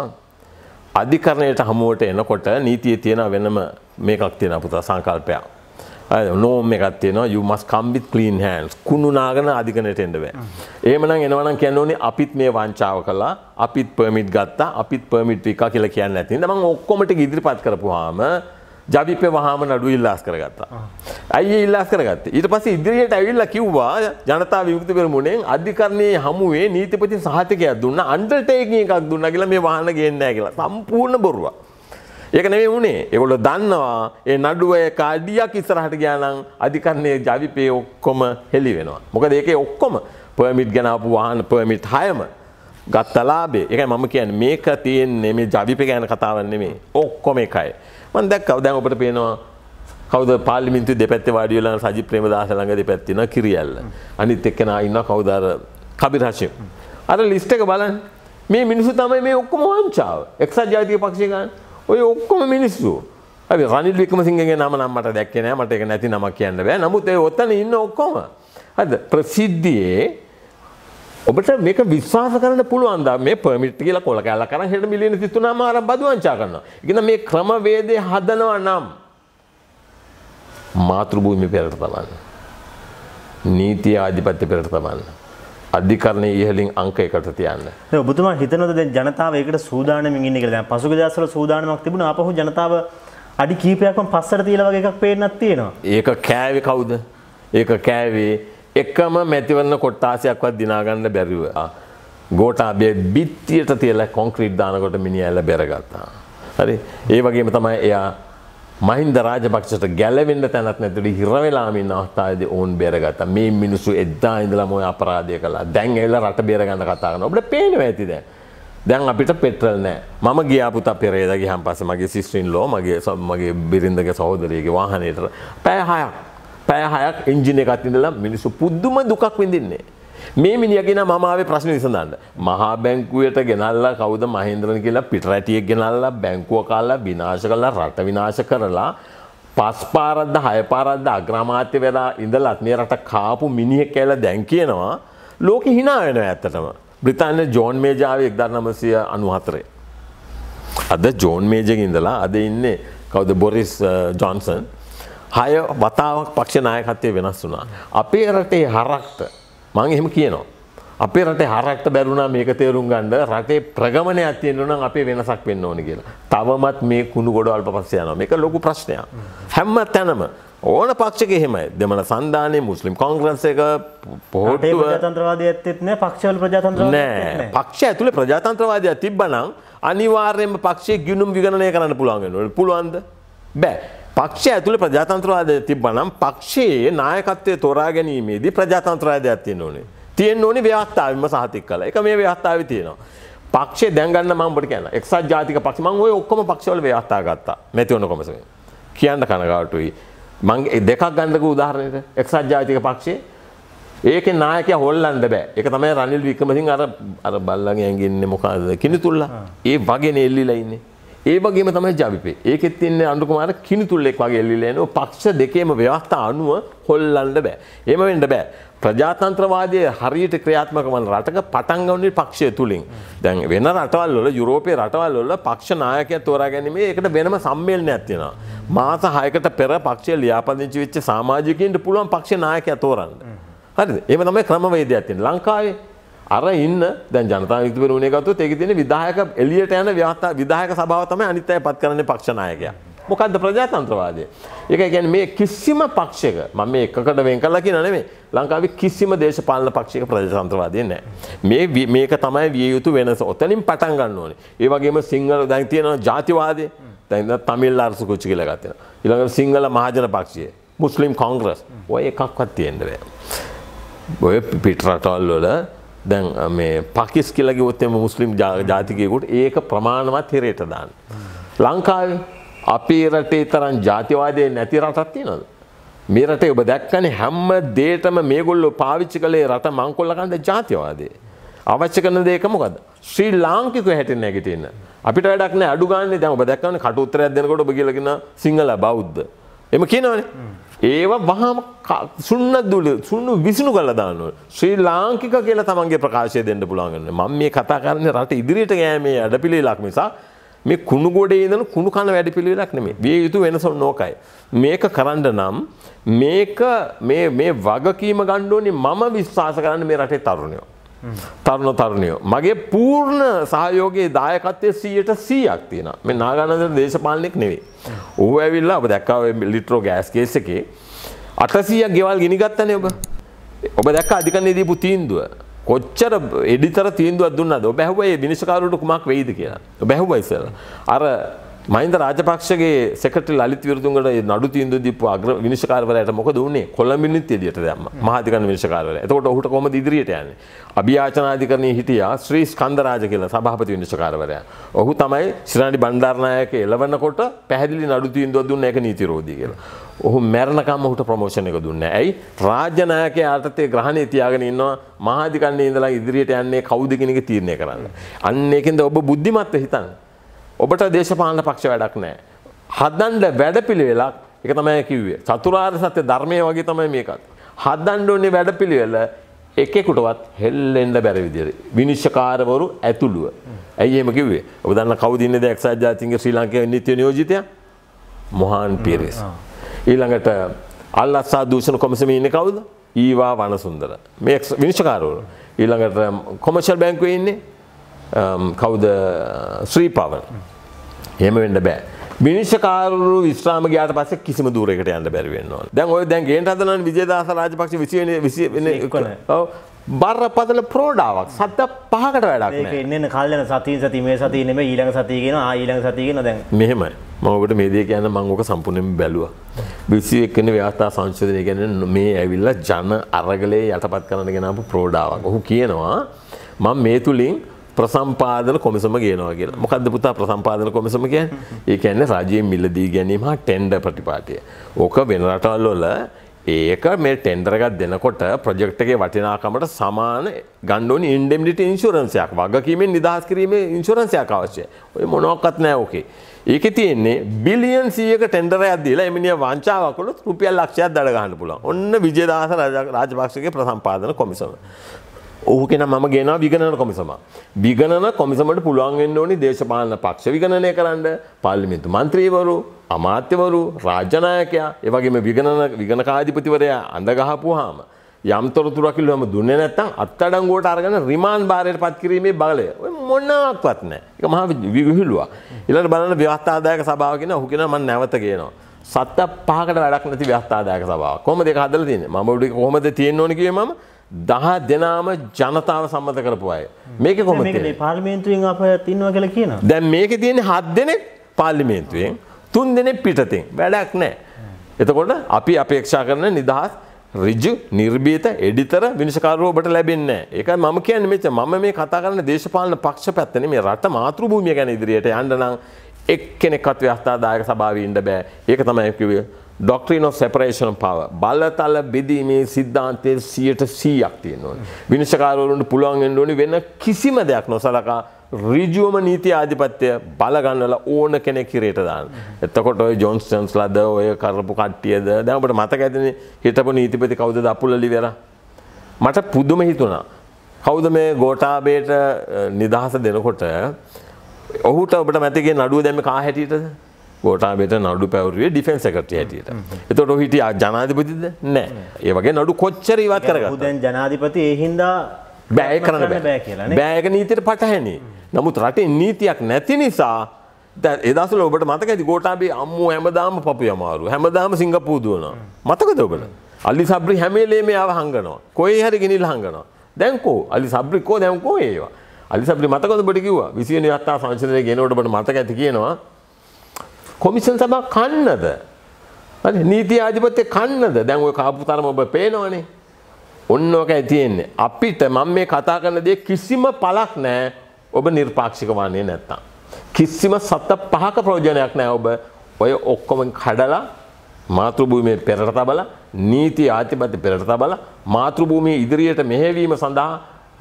අධිකරණයට හමුවට එනකොට නීතිය තියෙන වෙනම මේකක් තියෙන පුතා සංකල්පයක්. නෝම එකක් තියෙනවා you must come with clean hands කුණුනාගෙන අධිකනට එන්න බෑ. එහෙමනම් එනවනම් කියන්න ඕනේ අපිත් මේ වංචාව කළා, අපිත් permit ගත්තා, අපිත් permit එකක් කියලා කියන්නේ නැති. මම ඔක්කොම ටික ඉදිරිපත් කරපුවාම ජවිපේ වහාම නඩු ඉල්ලාස් කරගත්තා. ඇයි ඉල්ලාස් කරගත්තේ? ඊට පස්සේ ඉදිරියට ඇවිල්ලා කිව්වා ජනතා විමුක්ති පෙරමුණෙන් අධිකරණයේ හමුවේ නීතිපති සහතිකයක් දුන්නා, අන්ඩර්ටේකින් එකක් දුන්නා කියලා මේ වාහන ගේන්නේ නැහැ කියලා. සම්පූර්ණ බොරුවක්. ඒක නෙමේ වුණේ ඒගොල්ල දන්නවා ඒ නඩුවය කාඩියක් ඉස්සරහට ගයානම් අධිකරන්නේ ජවිපේ ඔක්කොම හෙලි වෙනවා. මොකද ඒකේ ඔක්කොම පර්මිට් ගැනපු වාහන පර්මිට් හයම ගත්තලාබේ එක මම කියන් මේක තියෙන්නේ මේ ජවිප ගැන කතාවන්න මේ ඔක්කොම එකයි. මන් දැක්කව දැන් ඔබට පේනවා කවද පාලිමින්තු දෙපැත්ත වාඩියල සජි ප්‍රේම දස ළඟ දෙපැත්තින කිරියල්ල. අනිත් එක්කෙන ඉන්න කවුදර කබිරශය. අර ලිස්ට එක බලන් මේ මිනිසු තමයි මේ ඔක්කොම වංචාව එක්සත් ජාතිය පක්ෂිකන් ඔය ඔක්කොම මිනිස්සු ඇ රනිල් වික්මසිංහගේ නම නම් මට දැක්කේ නෑ මට එක නැති නමක් කියන්න බෑ නමුත් ඒ ඔත්තන ඉන්න ඔක්කොම හද ප්‍රසිද්ධියේ ඔබට මේක විශ්වාස කරන්න පුළුවන්ද මේ පමිට් කියලා කොල කැල්ල කරන් හෙට මිලියන 33 මාර බදුවංචා කරනවා. ඉතින් මේ ක්‍රමවේදය හදනවා නම් මාතෘභූමි පෙරට තමන්න. නීති ආධිපත්‍ය පෙරට තමන්න. අධිකරණ ඉහලින් අංක එකට තියන්න ඔබතුම හිතනොද ජනතාව ඒකට සූදානමින් ඉන්න කියලා පසුග දසල සූදානමක් තිබුණ අපහු ජනතාව අඩි කීපයක්ම පස්සට තියල වගේ එකක් පේනත් තියෙනවා ඒක කෑවෙ කවුද ඒක කෑවේ එකම මැතිවන්න කොට්ටාසයක්වත් දිනාගන්න බැරිව ගෝටාබේ බිත්තියට තියල කොන්ක්‍රීට් දානකොට මිනි ඇල්ල බැරගත්තා හරි ඒ වගේම තමයි එයා මහින්ද රාජපක්ෂට ගැලවෙන්න තැනත් නැතිට හිරවෙලාමින් අවස්ථාද ඔවුන් බේරගත මේ මිනිසු එද්දා ඉඳලම ඔය අපරාධය කලා දැන් එල්ල රට බේරගන්න කතාගන්න ඔබට පේනවා ඇතිද දැන් අපිට පෙට්‍රල් නෑ මම ගියාපුත පෙරේද ගිහම් පස මගේ සිස්ට්‍රින් ලෝ මගේ සම්මගේ බිරිඳක සහෝදරයගේ වාහනයට පෑහයක් පෑහයක් එංජිනය එකත් ඉඳලා මිනිසු පුද්දුම දුකක් විඳින්නේ මේ මිනිියගෙන මම ආවේ ප්‍රශ්න විසඳන්න මහා බැංකුවයට ගෙනල්ලා කවුද මහින්ද්‍රණ කියලා පිටරැටියක් ගෙනල්ලා බැංකුව කාල්ලා විනාශ කල්ලා රට විනාශ කරලා පස් පාරද්ද හය පාරද්ද අග්‍රමාත්‍ය වෙලා ඉඳලත් මේ රට කාපු මිනිහ කියලා දැන් කියනවා ලෝකෙ හිනා වෙනවා ඇත්තටම බ්‍රිතාන්‍ය ජෝන් මේජාවේ 1994 අද ජෝන් මේජගේ ඉඳලා අද ඉන්නේ කවුද බොරිස් ජොන්සන් හය වතාවක් පක්ෂ නායකත්වය වෙනස් වුණා අපේ රටේ හරක්ට මං එහෙම කියනවා. අපේ රටේ හරක්ට බැරුණා මේක තේරුම් ගන්න රටේ ප්‍රගමනයක් තියෙන්න නම් අපේ වෙනසක් වෙන්න ඕනේ කියලා. තවමත් මේ කුණු ගොඩවල් පස්සේ යනවා. මේක ලොකු ප්‍රශ්නයක්. හැම තැනම ඕන පක්ෂක එහෙමයි දෙමන සන්ධානය මුස්ලිම් කොංග්‍රන්ස එක පෝට ප්‍රජාතන්ත්‍රවාදය ඇත්තෙත් නෑ පක්ෂවල ප්‍රජාතන්ත්‍ර නෑ පක්ෂ ඇතුළ ප්‍රජාතන්ත්‍රවාදයක් තිබ්බනම් අනිවාර්යම පක්ෂය ගිුණුම් විගණනය කරන්න පුළුවන්ගෙන පුළුවන්ද බෑ පක්ෂ ඇතුළ ප්‍රජාතන්ත්‍රවාදය තිබ්බනම් පක්ෂයේ නායකත්වය තෝරා ගැනීමේදී ප්‍රජාතන්ත්‍රවාදයක් තියෙන ඕනේ තියෙන් ඕනි ව්‍යවස්ථාවම සහතික් කල එක මේ ව්‍යවස්ථාව තියෙනවා පක්ෂේ දැගන්න මම්බට කියන එක්සත් ජාතික පක්ෂ මං ඔය ඔක්කොම පක්ෂවල ව්‍යවස්ථා ගත්තා නැතිවන කොමසේ කියන්න කනගාටුයි මංගේ දෙකක් ගන්නක උදාහරණයට එක්සත් ජාතික පක්ෂේ ඒක නායක හොල්ලන්න බෑ එක තමයි රනිල් වික්‍රමසිංහ අර අර බල්ලගේ ඇඟින්නේ මොකද කිනිතුල්ලා ඒ වගේ නෙල්ලිලා ඉන්නේ ඒ වගේම තමයි ජවිපේ ඒකෙත් තින්නේ අනුර කුමාර කිනිතුල්ලෙක් වගේ එල්ලිලා එනවා පක්ෂ දෙකේම ව්‍යවස්ථා අනුව හොල්ලන්න බෑ. එහෙම වෙන්න බෑ. ප්‍රජාතන්ත්‍රවාදය හරියට ක්‍රියාත්මක වන රටක පටන් ගන්නේ පක්ෂය තුලින්. දැන් වෙන රටවල් වල යුරෝපයේ රටවල් වල පක්ෂ නායකය තෝරා ගැනීමේ ඒකට වෙනම සම්මේලනයක් තියෙනවා. මාස 6කට පෙර පක්ෂය ලියාපදිංචි වෙච්ච සමාජිකයින්ට පුළුවන් පක්ෂ නායකය තෝරන්න. හරිද? එහෙම තමයි ක්‍රමවේදයක් තියෙන්නේ. ලංකාවේ අර ඉන්න දැන් ජනතා යුතුවරුණේ ගත්තු ඒක තියෙන විදායක එලියට යන ව්‍යවස්ථා විදායක සභාව තමයි අනිත් අය පත් කරන්නේ පක්ෂ නායකයා. මොකද්ද ප්‍රජාතන්ත්‍රවාදය? ඒක කියන්නේ මේ කිසිම පක්ෂයක මම මේ එකකට වෙන් කරලා කියන නෙමෙයි. ලංකාවේ කිසිම දේශපාලන පක්ෂයක ප්‍රජාතන්ත්‍රවාදය නැහැ. මේ මේක තමයි විය යුතු වෙනස. ඔතනින් පටන් ගන්න ඕනේ. ඒ වගේම සිංහල දැන් තියෙන ජාතිවාදය. දැන් තමිල් අරසු කුච්චි කියලා ගත්තා. ඊළඟට සිංහල මහජන පක්ෂය, මුස්ලිම් කොංග්‍රස්. ඔය එකක්වත් තියෙන්න බෑ. ඔය පිටරටවල් වල දැන් මේ පකිස් කියලගවත්තම මුස්ලිම් ජාතිකයකුට ඒක ප්‍රමාණවත් හිරයට දාන්න. ලංකාව අපේ රටේ තරන් ජාතිවාදය නැති රටත්ති නොද. මේ රටේ ඔබ දැක්කන හැම්ම දේටම මේගොල්ලො පාවිච්චි කළේ රට මංකොල්ලකන්ද ජාතිවාදේ. අවච්ච කන දේකමොකද. ශ්‍රී ලාංකික හැට නැගටන්න. අපිට වැඩක්න අඩුගන්න දැ ඔබ දැක්කන කටුත්තර ඇදනකොට ඔබ කියලගෙන සිංහල බෞද්ධ. එම කියනවනේ. ඒවා වහම සුන්නදුල සුන්නු විසිනු කල දානව ශ්‍රී ලාංකික කියලා තමන්ගේ ප්‍රකාශය දෙන්න පුළන්ගන්න මං මේ කතා කරන්න රට ඉදිරියට ගෑමේ අඩ පිළිලක් නිසා මේ කුණු ගොඩේ දන කුණු කන වැඩි පිළිලක් නෙමේ විය යුතු වෙනසොන් නෝකයි මේක කරන්න නම් මේක මේ වගකීම ගණ්ඩෝනි මම විශ්වාස කරන්න මේ රටේ තරුණයෝ තරුණ තරුණයෝ. මගේ පූර්ණ සහයෝගේ දායකත්වය සීයට සීයක් තියෙන මේ නාගානන්ද දේශපාලනෙක් නෙවේ. ඌ ඇවිල්ලා ඔබ දැක්කාව ලිට්‍රෝ ගෑස් කේස එකේ අටසීයක් ගෙවල් ගිනිගත්තනේ ඔබ ඔබ දැක්ක අධිකන්නේ දීපු තීන්දුව. කොච්චර එඩිතර තීන්දුවක් දුන්නද ඔබ ඇහුවා මේ විනිශ්චයකාරවරුට කුමක් වෙයිද කියලා. ඔබ ඇහුවා ඉස්සෙල්ලා. අර මහින්ද රාජපක්ෂගේ සෙකටරි ලලිත් විරුදුන්ගට නඩු තීන්දුව දීපු අග්‍ර විනිශ්චයකාරවරයාට මොකද වුනේ? කොළඹින්නිත් එළියට දැම්මා. මහාධිකරණ විනිශ්චයකාරවරයා. එතකොට ඔහුට කොහොමද ඉදිරියට යන්නේ? අභියාචනාධිකරණයේ හිටියා ශ්‍රී ස්කන්දරාජ කියලා සභාපති විනිශ්චයකාරවරයා. ඔහු තමයි ශ්‍රීනාඩි බණ්ඩාරනායක එළවනකොට පැහැදිලි නඩු තීන්දුවක් දුන්න එක නීතිරෝධී කියලා. ඔහු මැරණකම් ඔහුට ප්‍රමෝෂණ එක දුන්නේ. ඇයි? රාජ්‍ය නායකයා යටතේ ග්‍රහණය තියාගෙන ඉන්නවා මහාධිකරණයේ ඉඳලා ඉදිරියට යන්නේ කවුද කියන එක තීරණය කරන්න. අන්න ඒකෙන්ද ඔබ බුද්ධිමත්ව හිතන්න. ඔබට දේශපාලන පක්ෂ වැඩක් නෑ. හදන්ඩ වැඩපිළිවෙලක් එක තමයි කිව්වේ චතුරාර් සත්‍ය ධර්මය වගේ තමයි මේකත්. හදන්ඩෝන්නේ වැඩපිළිවෙල එකෙකුටවත් හෙල්ලෙන්ඩ බැරවිදිර. විනිශ්ෂකාරවරු ඇතුළුව. ඇයිඒම කිවේ ඔබදන්න කවදින්න දක්ෂා ජාතින්ගේ ශ්‍රී ලංකය නිත්‍ය නියෝජිතය මොහන් පිරිස්. ඊළඟට අල්ලස්සා දූෂණ කොමසමීන්න කවුද ඒවා වනසුන්දර මේ විනිශ්කාරවරු. ඊළඟට කොමශල් බැංකුව ඉන්නේ කවුද ශ්‍රී පවන්. හෙම වෙන්න බෑ. මිනිෂකාරු විශ්‍රාම ගයාට පස්සේ කිසිම දූරකට යන්න බැරිවෙන්නවා දැන් ඔය දැන් ගේට හදන විජේදස රාජපක්ෂ විසිය බරපතල ප්‍රෝඩාවක් සත්ත පහකට වැඩක් එන්න කල්ලන සතිය සති මේ සති නෙම ඊළඟ සතියගෙන ඊළඟ සතියගෙන දැන් මෙහෙම මකට මේදේ කියන්න මංගෝක සම්පුර්ණයෙන් බැලුව විසි එක්කන ව්‍යවස්ථා සංශෝධනය ගැන මේ ඇවිල්ල ජන අරගලේ යටපත් කරන ගෙනපු ප්‍රෝඩාවක් ඔහු කියනවා මං මේ තුළින් ප්‍රසම්පාදන කොමිසම ගේනවා කියලා මොකද පුතා ප්‍රසම්පාදන කොමිසම කියන් ඒකන්න රජයෙන් මිල්ලදී ගැනීම හා ටෙන්ඩ ප්‍රතිපාටය. ඕක වෙන රටල්ලොල ඒක මේ ටෙන්ඩරගත් දෙනකොට ප්‍රජෙක්්ටගේ වටිනාකමට සමාන ගණ්ඩුවන ඉන්ඩෙමිට ඉන්ශුරන්සයක් වගකීමෙන් නිදහස් කිරීම ඉන්ශුරන්සයක් අවශ්‍ය ඔය මොනොක්කත් නෑ ඕකේ. ඒක තියන්නේ බිලියන් සියක ටෙන්ඩර ඇදදිලා එමිනිිය වංචාවකළු රුපියල් ලක්ෂයක් දඩගහන්න පුල ඔන්න විජදාස රජපක්ෂගේ ප්‍රසම්පාදන කොමිසම. ඕකෙන මම ගෙන විගණන කොමිසම. විගණන කොමිසමට පුළුවන්ගෙන් ඕනි දේශපාලන පක්ෂ විගණනය කරන්න පාලිමිතු මන්ත්‍රීවරු අමාත්‍යවරු රාජනායකයා ඒවගේම විගණන විගණකාධිපතිවරයා අඳගහපු හාම. යම් තොරතුරකිල්ලම දුන්න නැත්තම් අත්තඩංගුවට අරගෙන රිමාන් භාරයට පත්කිරීමේ බලය මොන්නවක්වත් නෑ එක මහ විහිළුවා. ඉලට බලන්න ව්‍යවස්ථාදායක සභාවගෙන හුකෙන මන් නැවත කියනවා. සත්ත පහකට වැඩක් නැති ව්‍යස්ථාදායක සභාව කොම දෙක හදල තින ම ඩි කොමද තියෙන්නනොනගේ මම දහ දෙනාම ජනතාව සම්මත කරපු අය මේක කොම පාර්මේන්තුවෙන් අප තින්නවා කළ කියන දැන් මේක තියෙන හත් දෙනෙක් පාර්ලිමේන්තුවෙන් තුන් දෙනෙක් පිටතින් වැඩක් නෑ. එතකොට අපි අපේක්ෂා කරන නිදහස් රිජු නිර්බීත එඩිතර විනිශකාරෝබට ලැබෙන්නේ ඒක මම කියන්න මෙච මම මේ කතා කරන දේශපාලන පක්ෂ පැත්තන මේ රට මාතෘ භූමිය ගැන ඉදිරියට යන්න නම් එක් කෙනෙක්වත් ව්‍යස්ථාදායක සභාවීන්ට බෑ ඒක තමයි කිවේ doctrine of separation of power බලතල බෙදීමේ સિદ્ધාන්තයේ 100%ක් තියෙනවා. විනිශ්චයකාරවරුන්ට පුළුවන් වෙන්න ඕනේ වෙන කිසිම දෙයක් නොසලකා ඍජුවම නීති ආධිපත්‍ය බල ගන්නලා ඕන කෙනෙක් හිරේට දාන්න. එතකොට ඔය ජොන්ස්ටන්ස්ලාද ඔය කරපු කට්ටියද දැන් අපිට මතක ඇතිනේ හිටපු නීතිපති කවුද දපුල ලිවෙරා. මට පුදුම හිතුණා. කවුද මේ ගෝඨාභයට නිදහස දෙනකොට ඔහුට ඔබට මතකයේ නඩුව දැම්මේ කා හැටියටද? ගෝටාබේට නඩු පැවරුවේ ඩිෆෙන්න්ස එකට හැටියට එතොට හිට ජනාධපතිද නෑ ඒ වගේ නඩු කොච්චර ඉවත් කරග දැන් ජනාධිපති ඒහින්දා බෑය කරන්න බෑ බෑයක නීතියට පටහැනි නමුත් රටේ නීතියක් නැති නිසා එදසල ඔබට මතක ඇති ගෝටාබේ අම්මූ හැමදාම පපු යමාරු හැමදාම සිංගපූදුවන මතකද ඔබට අල්ලි සබ්‍රි හැමේලේ මේ අව හංගනවා කොයි හරි ගෙනල් හංගනවා දැන්කෝ අලි සබ්‍රිකෝ දැන්කෝ ඒවා අලි සබ්‍රි මතකද බට කිවවා විසිය අත්තා සංශනය ගෙනවට බට මතක ඇති කියනවා කොමිෂන් සභා කන්නද? හරි නීති ආධිපත්‍ය කන්නද? දැන් ඔය කාපු තරම ඔබ පේනවනේ. ඔන්න ඔකයි තියෙන්නේ. අපිට මම මේ කතා කරන දේ කිසිම පළක් නැහැ. ඔබ නිර්පාක්ෂික වන්නේ නැත්තම්. කිසිම සත්ත පහක ප්‍රයෝජනයක් නැහැ ඔබ ඔය ඔක්කොම කඩලා මාතෘභූමිය පෙරට තබලා නීති ආධිපත්‍ය පෙරට තබලා මාතෘභූමිය ඉදිරියට මෙහෙවීම සඳහා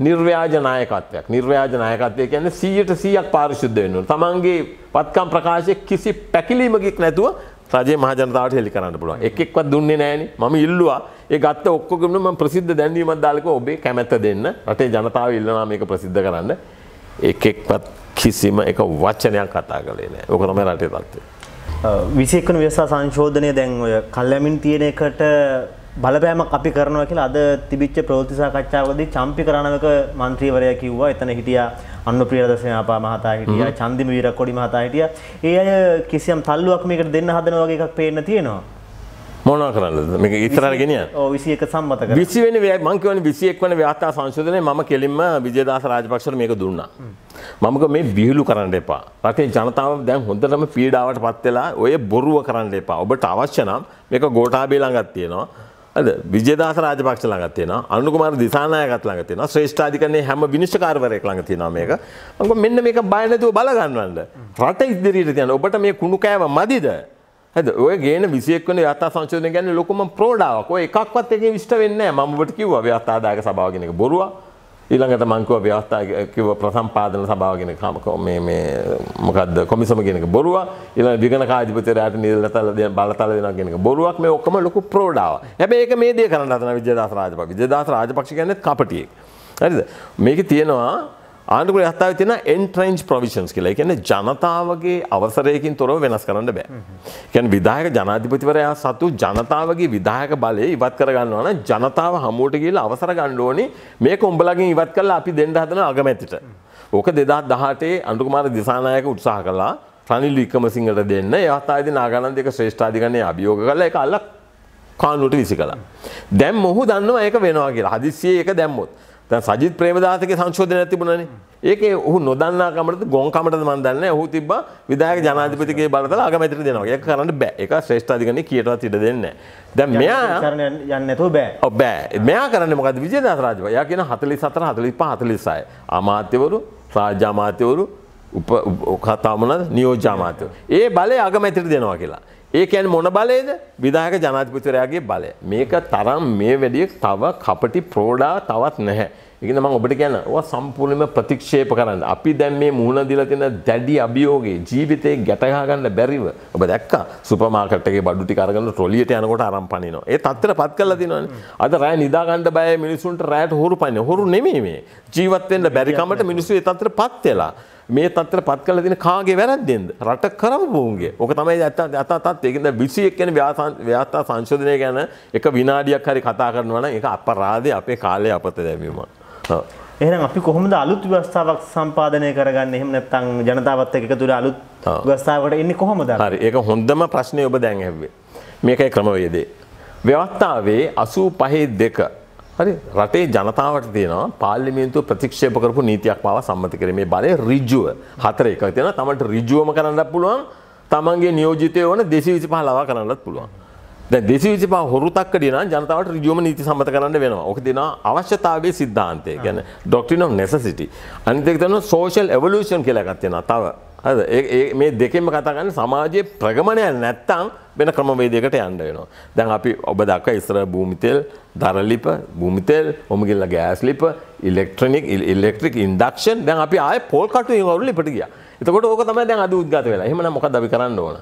නිර්ව්‍යාජ නායකත්වයක් නිර්ව්‍යාජ නායකත්වය කියන්නේ 100ට 100ක් පාරිශුද්ධ වෙන්න ඕන. තමන්ගේ පත්කම් ප්‍රකාශයේ කිසි පැකිලීමකින් නැතුව රජයේ මහ ජනතාවට හෙළි කරන්න පුළුවන්. එක් එක්වත් දුන්නේ නැහෙනේ. මම ඉල්ලුවා. ඒ ගත්ත ඔක්කොගෙම මම ප්‍රසිද්ධ දැන්වීමක් දාලා කිව්වා ඔබේ කැමැත්ත දෙන්න. රටේ ජනතාව ඉල්ලනවා මේක ප්‍රසිද්ධ කරන්න. එක් එක්වත් කිසිම එක වචනයක් කතා කළේ නැහැ. ඕක තමයි රටේ තත්ත්වය. 21 වෙනි ව්‍යවසාය සංශෝධනය දැන් ඔය කල්යමින් තියෙන එකට බලපෑමක් අපි කරනවා කියලා අද තිබිච්ච ප්‍රවෘත්ති සාකච්ඡාවකදී චම්පි කරණවක മന്ത്രിවරයා කිව්වා එතන හිටියා අනුප්‍රියදර්ශන ආපා මහතා හිටියා චන්දිම වීරකොඩි මහතා හිටියා. ඒ අය කිසියම් තල්ලුවක් මේකට දෙන්න හදනවා වගේ එකක් පේන්න තියෙනවා. මොනා කරන්නද මේක ඉස්සරහට ගෙනියන්න ඔව් 21 සම්මත කරා 20 වෙනි මම කියවනේ 21 වෙනි ව්‍යවස්ථා සංශෝධනයේ මම කෙලින්ම විජේදාස රාජපක්ෂට මේක දුන්නා මම මේ විහිළු කරන්න එපා රටේ ජනතාව දැන් හොඳටම පීඩාවට පත් වෙලා ඔය බොරුව කරන්න එපා ඔබට අවශ්‍ය නම් මේක ගෝඨාභය ළඟක් තියෙනවා අද විජේදාස රාජපක්ෂ ළඟ තියෙනවා අනුකුමාර දිසානායකත් ළඟ තියෙනවා ශ්‍රේෂ්ඨාධිකරණයේ හැම විනිශ්චයකාරවරයෙක් ළඟ තියෙනවා මේක. මම මෙන්න මේක බය නැතුව බල ගන්නවන්න. රට ඉදිරියට තියන්න. ඔබට මේ කුණු කෑම මදිද? හද ඔය ගේන 21 වෙනි යථා සංශෝධනය ගැන ලොකුම ප්‍රෝඩාවක්. ඔය එකක්වත් එකේ විශ්ත වෙන්නේ නැහැ. මම ඔබට කිව්වා ව්‍යවස්ථාදායක සභාව කියන එක බොරුවක්. ඊළඟට මංකුව ව්‍යවස්ථාකිව ප්‍රසම්පාදන සභාවගෙන කමකෝ මේ මොකද කොමිසම ගෙනක බොරුව ඉල දිගන කාධිපතරයට නිල්ලතල දෙය බලතල දෙෙන ගෙනක බොරුවක් මේ ඔක්කම ලොකු ප්‍රෝඩාව හැබ ඒක මේ දේ කරන්න අතන විද්‍යදාස රාජපක් විද්‍යදාස රාජපක්ෂ ගැන කපටියෙක් හරිද මේක තියෙනවා ආණ්ඩුවේ අත්තාව තියෙන එන්ට්‍රෙන්ච් ප්‍රොවිෂන්ස් කියලා. ඒ කියන්නේ ජනතාවගේ අවසරයකින් තොරව වෙනස් කරන්න බෑ. ඒ කියන්නේ විධායක ජනාධිපතිවරයා සතු ජනතාවගේ විධායක බලය ඉවත් කරගන්නවා නම් ජනතාව හමුවට ගිහලා අවසර ගන්න ඕනේ මේක උඹලගෙන් ඉවත් කරලා අපි දෙන්න හදන අගමැතිට. ඕක 2018 අනුකුමාර දිසානායක උත්සාහ කළා රනිල් වික්‍රමසිංහට දෙන්න. ඒ අවස්ථාවේදී නාගානන්ද එක ශ්‍රේෂ්ඨාධිකරණයේ අභියෝග කළා. ඒක අල්ල කානුවට විසි කළා. දැන් මොහු දන්නවා ඒක වෙනවා කියලා. හදිස්සියේ ඒක දැම්මොත්. සජිත් ප්‍රේමදාසක සංශෝධනයක් තිබුණනේ ඒක ඔහු නොදන්නාකමට ගොන්කමට මන්දන්න ඔහු තිබ විදායක ජනාධිපතිගේ බලතල අගමැතිර දෙනවා එක කරන්න බෑ එක ශ්‍රේෂ්ඨාධිකන කියටවත් ඉඩ දෙන්න දැ මෙයා යන්නතු බෑ බෑ මෙයා කරන්න මොකද විජයදාසරාජව යා කියන හතලි සතර හතලි පහතලිසාය අමාත්‍යවරු රාජාමාත්‍යවරු උප කතාමන නියෝජාමාතය ඒ බලය අගමැතිර දෙනවා කියලා ඒකැන් මොන බලයද විදාහක ජනාධපතිරයාගේ බලය මේක තරම් මේ වැඩිය තව කපටි ප්‍රෝඩා තවත් නැහැ එකන ම ඔබට කියන්න සම්පූර්ණම ප්‍රතික්ෂේප කරන්න අපි දැන් මේ මුහුණදිල තින දැඩි අභියෝගේ ජීවිතය ගැටහාගන්න බැරිව ඔබ දැක් සුපමාකටගේ බඩුටි කරගන්න ටොලියට යනකොට අරම් පනිනවා ඒ තත්තර පත් කල තිනවන අද රෑ නිදාගන්න බය මිනිසුන්ට රෑට හොරු පන්න හොරු නෙමේ ජීවත්වෙන්ට බැරිකමට මිනිසු තත්‍ර පත්වෙලා මේ තත්ත්වයට පත් කරලා තියෙන කාගේ වැරද්දෙන්ද? රට කරපු උන්ගේ. ඕක තමයි අත අතත් ඒක දැන් 21 කියන ව්‍යවස්ථා සංශෝධනය ගැන එක විනාඩියක් හරි කතා කරනවා නම් ඒක අපරාධය අපේ කාලේ අපත දැමීම. එහෙනම් අපි කොහොමද අලුත් ව්‍යවස්ථාවක් සම්පාදනය කරගන්නේ? එහෙම නැත්නම් ජනතාවත් එක්ක එකතු වෙලා අලුත් ව්‍යවස්ථාවකට එන්නේ කොහොමද? හරි. ඒක හොඳම ප්‍රශ්නේ ඔබ දැන් ඇහුවේ. මේකයි ක්‍රමවේදේ. ව්‍යවස්ථාවේ 85 දෙක හරි රටේ ජනතාවට තියෙනවා පාර්ලිමේන්තුව ප්‍රතික්ෂේප කරපු නීතියක් පවා සම්මත කිරීමේ බලය ඍජුව හතර එකක් තියෙනවා තමන්ට ඍජුවම කරන්නත් පුළුවන් තමන්ගේ නියෝජිතය ඕන 225 ලවා කරන්නත් පුළුවන් දැන් 225 හොරුතක්ක දිනා ජනතාවට ඍජුවම නීති සම්මත කරන්න වෙනවා ඕක දිනා අවශ්‍යතාවයේ સિદ્ધාන්තය කියන්නේ doctrine of necessity අනිත් එක තමයි social evolution කියලා එකක් තියෙනවා තව මේ දෙකෙම කතාගන්න සමාජයේ ප්‍රගමණය නැත්තං වෙන ක්‍රමවේදයකට යන්න වෙනවා. දැන් අපි ඔබ දක්ව ඉස්සර භූමිතෙල් දරලිප භූමිතෙල් ඔමගිල්ල ගෑස්ලිප ඉලෙක්ට්‍රනික් ඉල්ෙක්ට්‍රික් ඉන්ඩක්ෂන් දැන් අපි ආය පොල් කටු වරුල ඉපට ගිය එතකොට ඕක තමයි දැන් අද උද්ගත වෙලා එහෙමනම් මොකද අපි කරන්න ඕන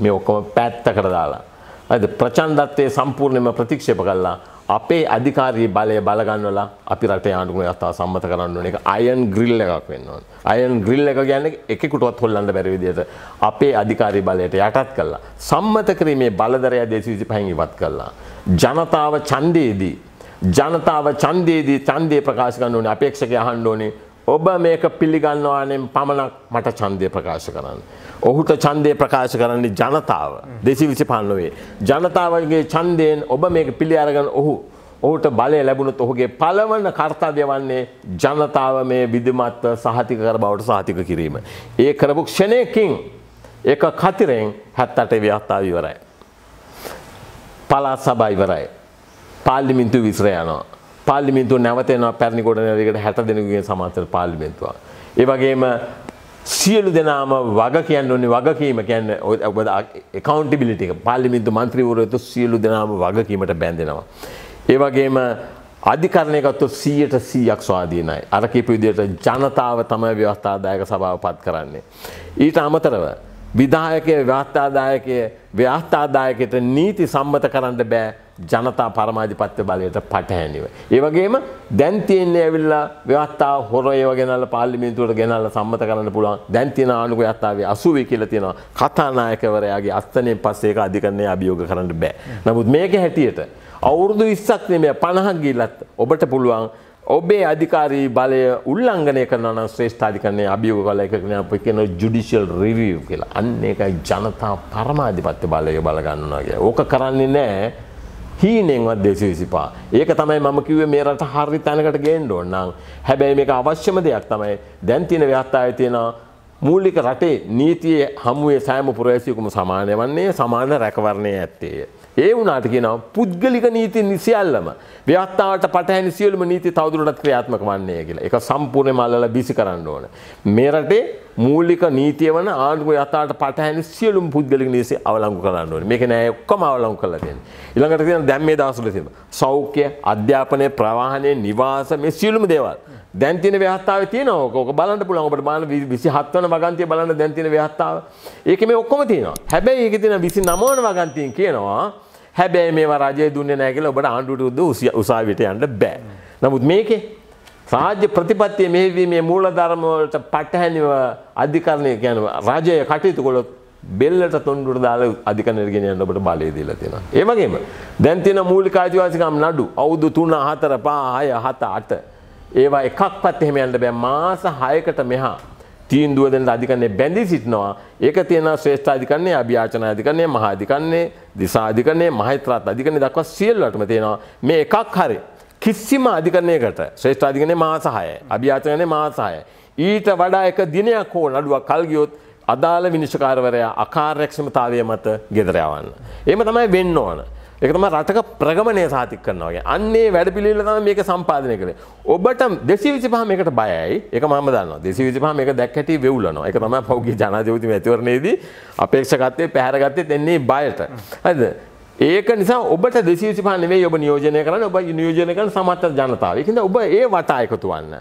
මේ ඔක්කොම පැත්තකට දාලා අද ප්‍රචන්දත්වය සම්පූර්ණයම ප්‍රතික්ෂේප කළා අපේ අධිකාරී බලය බලගන්නවලා අපි රටේ ආණ්ඩුවේ අතා සම්මත කරන්න ඕන එක අයන් ග්‍රිල් එකක් වෙන්න ඕන. අයන් ග්‍රිල් එක කියන්නේ එකෙකුටවත් හොල්ලන්න බැරි විදිහට අපේ අධිකාරී බලයට යටත් කළා. සම්මත කිරීමේ බලධරය 225න් ඉවත් කළා. ජනතාව ඡන්දයේදී ජනතාව ඡන්දයේදී ඡන්දේ ප්‍රකාශ කරන්න ඕනේ අපේක්ෂකයා අහන්න ඕනේ ඔබ මේක පිළිගන්නවානේ පමණක් මට ඡන්දය ප්‍රකාශ කරන්න. ඔහුට ඡන්දය ප්‍රකාශ කරන්නේ ජනතාව. 225 නොවේ. ජනතාවගේ ඡන්දයෙන් ඔබ මේක පිළි අරගෙන ඔහු ඔහුට බලය ලැබුණොත් ඔහුගේ පළවන කාර්යය වන්නේ ජනතාව මේ විධිමත් සහතික කර බවට සහතික කිරීම. ඒ කරපු ක්ෂණයකින් ඒක කතරෙන් 78 ව්‍යවස්ථාව ඉවරයි. පළාත් සභාව ඉවරයි. පාර්ලිමේන්තුව විසිර යනවා. පාර්ලිමේන්තුව නැවත එනවා පැරණි ගොඩනැගිල්ලකට 60 දෙනෙකුගේ සමාන්තර පාර්ලිමේන්තුවක්. ඒ වගේම සියලු දෙනාම වග කියන්න ඕන්නේ වගකීම කියන්න එකකවන්ටිබිලිට එක පාලිමින්තු මන්ත්‍රීවරයතු සියලු දෙනාම වගකීමට බැඳෙනවා. ඒවගේම අධිකරණයකත්තු සීයට සීයක් ස්වාධීනයි. අරකිප විදියට ජනතාව තම ව්‍යවස්ථාදායක සභාව පත් කරන්නේ. ඊට අමතරව විදායකය ව්‍යවස්ථාදායකය ව්‍යවස්ථාදායකයට නීති සම්මත කරන්න බෑ ජනතා පරමාධිපත්‍ය බලයට පටහැනිව. ඒවගේම දැන්තියන්නේ ඇවිල්ලා ව්‍යවත්තා හොර ඒව ගෙනල පාලිමින්තුවට ගෙනල්ල සම්මත කරන්න පුළුවන් දැන්තින ආනුක අත්තාවේ අසුවී කියල තියෙනවා කතානායකවරයාගේ අස්තනය පස්සේක අධිකරන්නේ අභියෝග කරන්න බෑ. නමුත් මේක හැටියට. අවුරුදු ඉස්සක් නෙමය පණහක් ගිල්ලත් ඔබට පුළුවන් ඔබේ අධිකාරී බලය උල්ලංඝනය කරන ශ්‍රේෂ්ඨාධිකරණය අභියෝග කල එක අපි කියන ජුඩිෂියල් රිවිව් කියලා. අන්න ඒකයි ජනතා පරමාධිපත්‍ය බලය බලගන්නවා කියලා. ඕක කරන්නේ නැහැ හීනෙන්වත් දෙසි විසිපා ඒක තමයි මම කිව්වේ මේ රට හරි තැනකට ගේන්න ඕන නම් හැබැයි මේක අවශ්‍යම දෙයක් තමයි දැන් තියෙන ව්‍යවස්ථාවේ තියෙන මූලික රටේ නීතියේ හමුවේ සෑම පුරවැසියෙකුම සමාන වන්නේ සමාන රැකවරණයේ ඇත්තේය ඒ වුණාට කියනවා පුද්ගලික නීති සියල්ලම ව්‍යවස්ථාවට පටහැනි සියලුම නීති තවදුරටත් ක්‍රියාත්මක වන්නේ කියලා. ඒක සම්පූර්ණයෙන්ම අල්ලලා බිසි කරන්න ඕන. මේ රටේ මූලික නීතිය වන ආණ්ඩුව යථාර්ථ පටහැනි සියලුම පුද්ගලික නීති අවලංගු කරන්න ඕනේ. මේක නෑ ඔක්කොම අවලංගු කරලා තියෙන්නේ. ඊළඟට තියෙන දැන් මේ දවස්වල තියෙන සෞඛ්‍ය, අධ්‍යාපනය, ප්‍රවාහනය, නිවාස මේ සියලුම දේවල්. දැන් තියෙන ව්‍යවස්ථාවේ තියෙනවා ඕක. ඕක බලන්න පුළුවන්. ඔබට බලන්න 27 වන වගන්තිය බලන්න දැන් තියෙන ව්‍යවස්ථාව. ඒකේ මේ ඔක්කොම තියෙනවා. හැබැයි ඒකේ තියෙන 29 වන වගන්තියෙන් කියනවා හැබැයි මේ රජය දුන්න නෑකල ඔබට ආණ්ඩුට උද උසාවිට යන්න බෑ. නමුත් මේකේ සාජ්‍ය ප්‍රතිපත්තිය මේදී මේ මූලධර්මවලට පටහැනිව අධිකරණය කියන රජය කටයුතු කොළොත් බෙල්ලට තොන්ඩුට දාල අධිකනරගෙන යන්න ඔබට බලය දීලා තියෙනවා. ඒ වගේම දැන් තියෙන මූලික ආදිවාසිකම් නඩු අවුරුදු 3 4 5 6 7 8 ඒවා එකක්වත් එහෙම යන්න බෑ මාස 6කට මෙහා තීන්දුව දෙන අධිකරණය බැඳී සිටිනවා. ඒක තියෙනවා ශ්‍රේෂ්ඨ අධිකරණය, අභියාචන අධිකරණය, මහා අධිකරණය, දිසා අධිකරණය, මහේත්‍රාත් අධිකරණය දක්වා සියල්ලටම තියෙනවා. මේ එකක් හරි කිසිම අධිකරණයකට ශ්‍රේෂ්ඨ අධිකරණය මහා සහාය, අභියාචනය මහා සහාය. ඊට වඩා එක දිනයක් හෝ නඩුවක් කල් ගියොත් අදාළ විනිශ්චකාරවරයා අකාර්යක්ෂමතාවය මත ගෙදර යවන්න. එහෙම තමයි වෙන්න ඕන. එකතම රටක ප්‍රගමණය සාතික් කරනවාගේ අන්නේ වැඩ පිළිල තම මේක සම්පාධනය කරේ ඔබට දෙසි විසි පහම එකට බයයි එක මම දන්න දෙසි විසි පහම එක දැක්හැට වෙව්ලනවා එක තම පෞගගේ ජනාජවිති ඇතිවරණයේදී අපේක්ෂකත්තය පැහරගත්තය දෙන්නේ බයට ඇද ඒක නිසා ඔබට දෙසිසි පහනේ ඔබ නියෝජනය කරන්න ඔබ නියෝජනය කරන සමත්ත ජනතාව එකද ඔබ ඒ වටා එකතුවන්න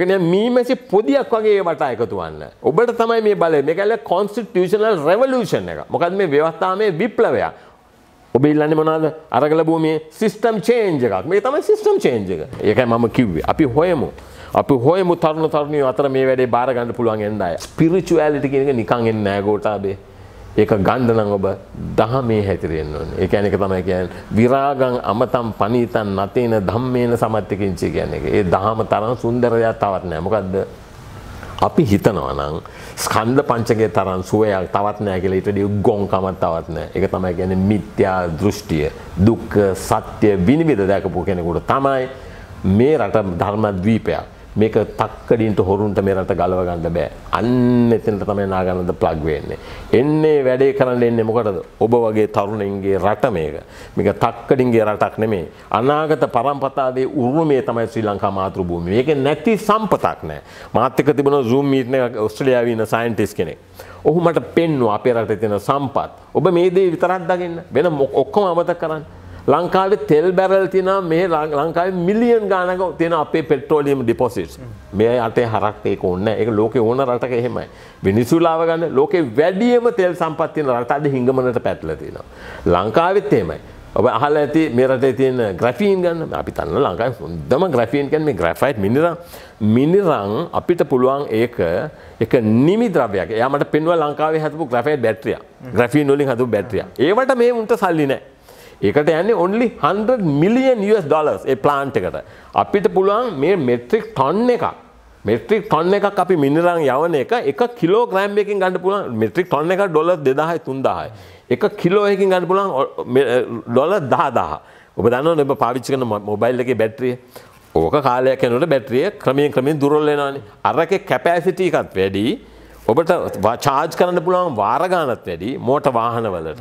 එකන මීමැසි පොදියක් වගේ වට එකතුවන්න. ඔබට තමයි මේ බල මේකල කොන්ස්ටිටියෂනල් රෙවලූෂන් එක මොකද මේ ව්‍යවස්ථාවේ විප්ලවයක් ඔබෙල්ලන්න මොනාද අරගලබූ මේ සිිස්ටම් චේන්ජ එකක් මේ තම සිිස්ටම් චේන්ජ එක ඒකයි මම කිව්වේ අපි හොයමු අපි හොයමු තරුණ තරුණය අතර මේ වැඩේ බාරගන්න පුළුවන් එන්නයි පිරිචු ඇලිටි කියෙනක නිකන් එන්න ගෝටාබේ ඒක ගණ්ඩනං ඔබ දහමේ හැතිරෙන්න්න ඕන ඒ ඇනක තමයි කියන් විරාගං අමතම් පනීතන් නතින ධම්මේන සමත්්‍යකින්චි කියන්නේ ඒ දහම තරම් සුන්දරයක් තවත්නෑ මොකක්ද අපි හිතනවා නම් ස්කන්ධ පංචකයේ තරම් සුවයක් තවත් නෑ කියලා ඊට වඩා ගොංකමක් තවත් නෑ. ඒක තමයි කියන්නේ මිත්‍යා දෘෂ්ටිය. දුක් සත්‍ය විනිවිද දැකපු කෙනෙකුට තමයි මේ රට ධර්ම ද්වීපයක්. මේක තක්කඩින්ට හොරුන්ට මේ රට ගලව ගන්න බෑ. අන්න එතනට තමයි නාගනන්ද ප්ලග් වෙන්නේ. එන්නේ වැඩේ කරන්න එන්නේ මොකටද? ඔබ වගේ තරුණයින්ගේ රට මේක. මේක තක්කඩින්ගේ රටක් නෙමෙයි. අනාගත પરම්පරාවේ උරුමය තමයි ශ්‍රී ලංකා මාතෘ භූමිය. මේක නැති සම්පතක් නෑ. මාත් එක්ක තිබුණා Zoom meeting එක ඕස්ට්‍රේලියාවේ ඉන්න සයන්ටිස්ට් කෙනෙක්. ඔහු මට පෙන්වුවා අපේ රටේ තියෙන සම්පත්. ඔබ මේ දේ විතරක් දකින්න. වෙන ඔක්කොම අමතක කරන්න. ලංකාවේ තෙල් බැරල් තින මේ ලංකායි මිලියන් ගානක තියෙන අපේ පෙට්‍රෝලියම් ඩිපොසිට් මේ අතේ හරක් ඒක ඔන්න එක ලෝක ඕන රටක එහෙමයි විනිසුලාව ගන්න ලෝකේ වැඩියම තෙල් සම්පත්තියන රට අද හිඟමනට පැටල තියෙනවා ලංකාවෙත් එහෙමයි ඔබ අහල ඇති මේරටේ තියෙන ග්‍රෆීන් ගන්න අපි තන්න ලංකායි හොඳම ග්‍රෆීන් කැන් මේ ග්‍රෆයිට් මිනිරං මිනිරං අපිට පුළුවන් ඒක එක නිමි ද්‍රවයක් එයාමට පෙන්ව ලංකාවේ හතපු ග්‍රෆයිට් බැටරිය ග්‍රෆීන් වලින් හතු බැටරිය ඒවට මේ උන්ට සල්ලි නෑ ඒකට යන්නේ ඔන්ලි 100 මිලියන් US ඩොලර්ස් ඒ ප්ලාන්ට් එකට. අපිට පුළුවන් මේ මෙට්‍රික් ටොන් එකක් මෙට්‍රික් ටොන් එකක් අපි මිනිරං යවන එක එක කිලෝග්‍රෑම් එකකින් ගන්න පුළුවන් මෙට්‍රික් ටොන් එක ඩොලර් 2000යි 3000යි. එක කිලෝ එකකින් ගන්න පුළුවන් ඩොලර් 10000. ඔබ දන්නවනේ ඔබ පාවිච්චි කරන මොබයිල් එකේ බැටරිය. ඕක කාලයක් යනකොට බැටරිය ක්‍රමයෙන් ක්‍රමයෙන් දුර්වල වෙනවානේ. අරකේ කැපැසිටි එකත් වැඩි. ඔබට චාජ් කරන්න පුළුවන් වාරගානත් වැඩි මෝට වාහනවලට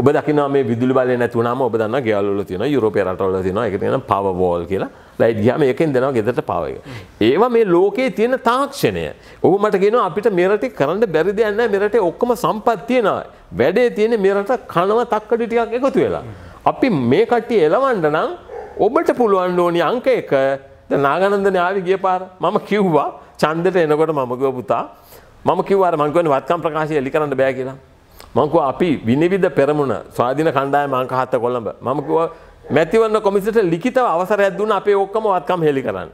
ඔබ දකින මේ විදුලි බල නැතුනම ඔබ දන්න ගෙවල්ල තියෙන යුරෝපය රටවල තින එක තියෙන පවවෝල් කියලා ලයිට් ගයාම එකෙන් දෙනවා ගෙදට පවය. ඒවා මේ ලෝකයේ තියෙන තාක්ෂණය. ඔහු මට ගෙන අපිට මෙරට කරන්න බැරි දෙයන්න මෙරට ඔක්කම සම්පත්තියනවා. වැඩේ තියෙන මෙරට කනව තක්කඩි ටිකක් එකතු වෙලා. අපි මේ කට්ටි එලවන්ඩ නම් ඔබට පුළුවන් ඕනි අංක එක නාගනන්ද නාවි ගිය පාර මම කිව්වා චන්දට එනකොට මමගව පුතා මම කිව්වාර මං කියන්නේ වත්කම් ප්‍රකාශය එලි කරන්න බෑ කියලා. මං කිව්වා අපි විනිවිද පෙරමුණ ස්වාධීන කණ්ඩායම අංකහත කොළඹ. මම කිව්වා මැතිවරණ කොමිසයට ලිඛිතව අවසරයක් දුන්න අපේ ඔක්කොම වත්කම් හෙලි කරන්න.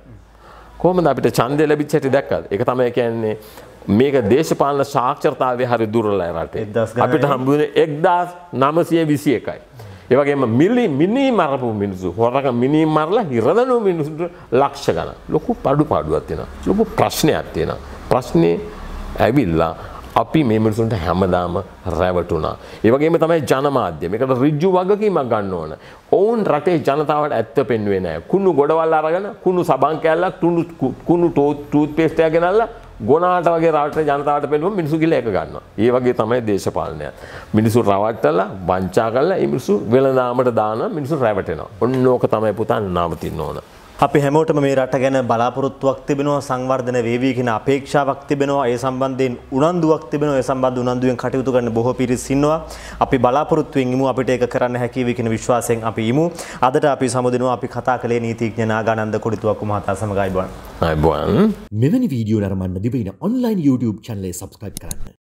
කොහොමද අපිට ඡන්දය ලැබිච්ච හැටි දැක්කද? ඒක තමයි කියන්නේ මේක දේශපාලන සාක්ෂරතාවය හරි දුර්වලයි රටේ. අපිට හම්බුනේ 1921යි. ඒ වගේම මිලි මිනි මරපු මිනිස්සු හොරක මිනි මරලා හිරදනු මිනිස්සුන්ට ලක්ෂ ගණන්. ලොකු පාඩු පාඩුවක් තියෙනවා. ලොකු ප්‍රශ්නයක් තියෙනවා. ප්‍රශ්නේ ඇවිල්ලා අපි මේ මිනිසුන්ට හැමදාම රැවටුණා. ඒ වගේම තමයි ජනමාධ්‍ය. මේකට ඍජු වගකීමක් ගන්න ඕන. ඔවුන් රටේ ජනතාවට ඇත්ත පෙන්වුවේ නැහැ. කුණු ගොඩවල් අරගෙන කුණු සබන් කෑල්ලක් කුණු කුණු ටූත් පේස්ට් එකක් ගෙනල්ලා ගොනාට වගේ රට ජනතාවට පෙන්වුවම මිනිස්සු ගිහලා ඒක ගන්නවා. ඒ වගේ තමයි දේශපාලනය. මිනිස්සු රවට්ටලා වංචා කරලා ඒ මිනිස්සු වෙළඳාමට දානවා මිනිස්සු රැවටෙනවා. ඔන්න ඕක තමයි පුතා නවතින්න ඕන. අපි හැමෝටම මේ රට ගැන බලාපොරොත්තුවක් තිබෙනවා සංවර්ධන වේවි කියන අපේක්ෂාවක් තිබෙනවා ඒ සම්බන්ධයෙන් උනන්දුවක් තිබෙනවා ඒ සම්බන්ධ උනන්දුවෙන් කටයුතු කරන බොහෝ පිරිස් ඉන්නවා අපි බලාපොරොත්තුවෙන් ඉමු අපිට ඒක කරන්න හැකියි කියන විශ්වාසයෙන් අපි ඉමු අදට අපි සමුදිනවා අපි කතා කළේ නීතිඥ නාගානන්ද කොඩිතුවක්කු මහතා සමගයි බොන් අයබොන් මෙවැනි වීඩියෝ නරඹන්න දිවෙන ඔන්ලයින් YouTube channel එක subscribe කරන්න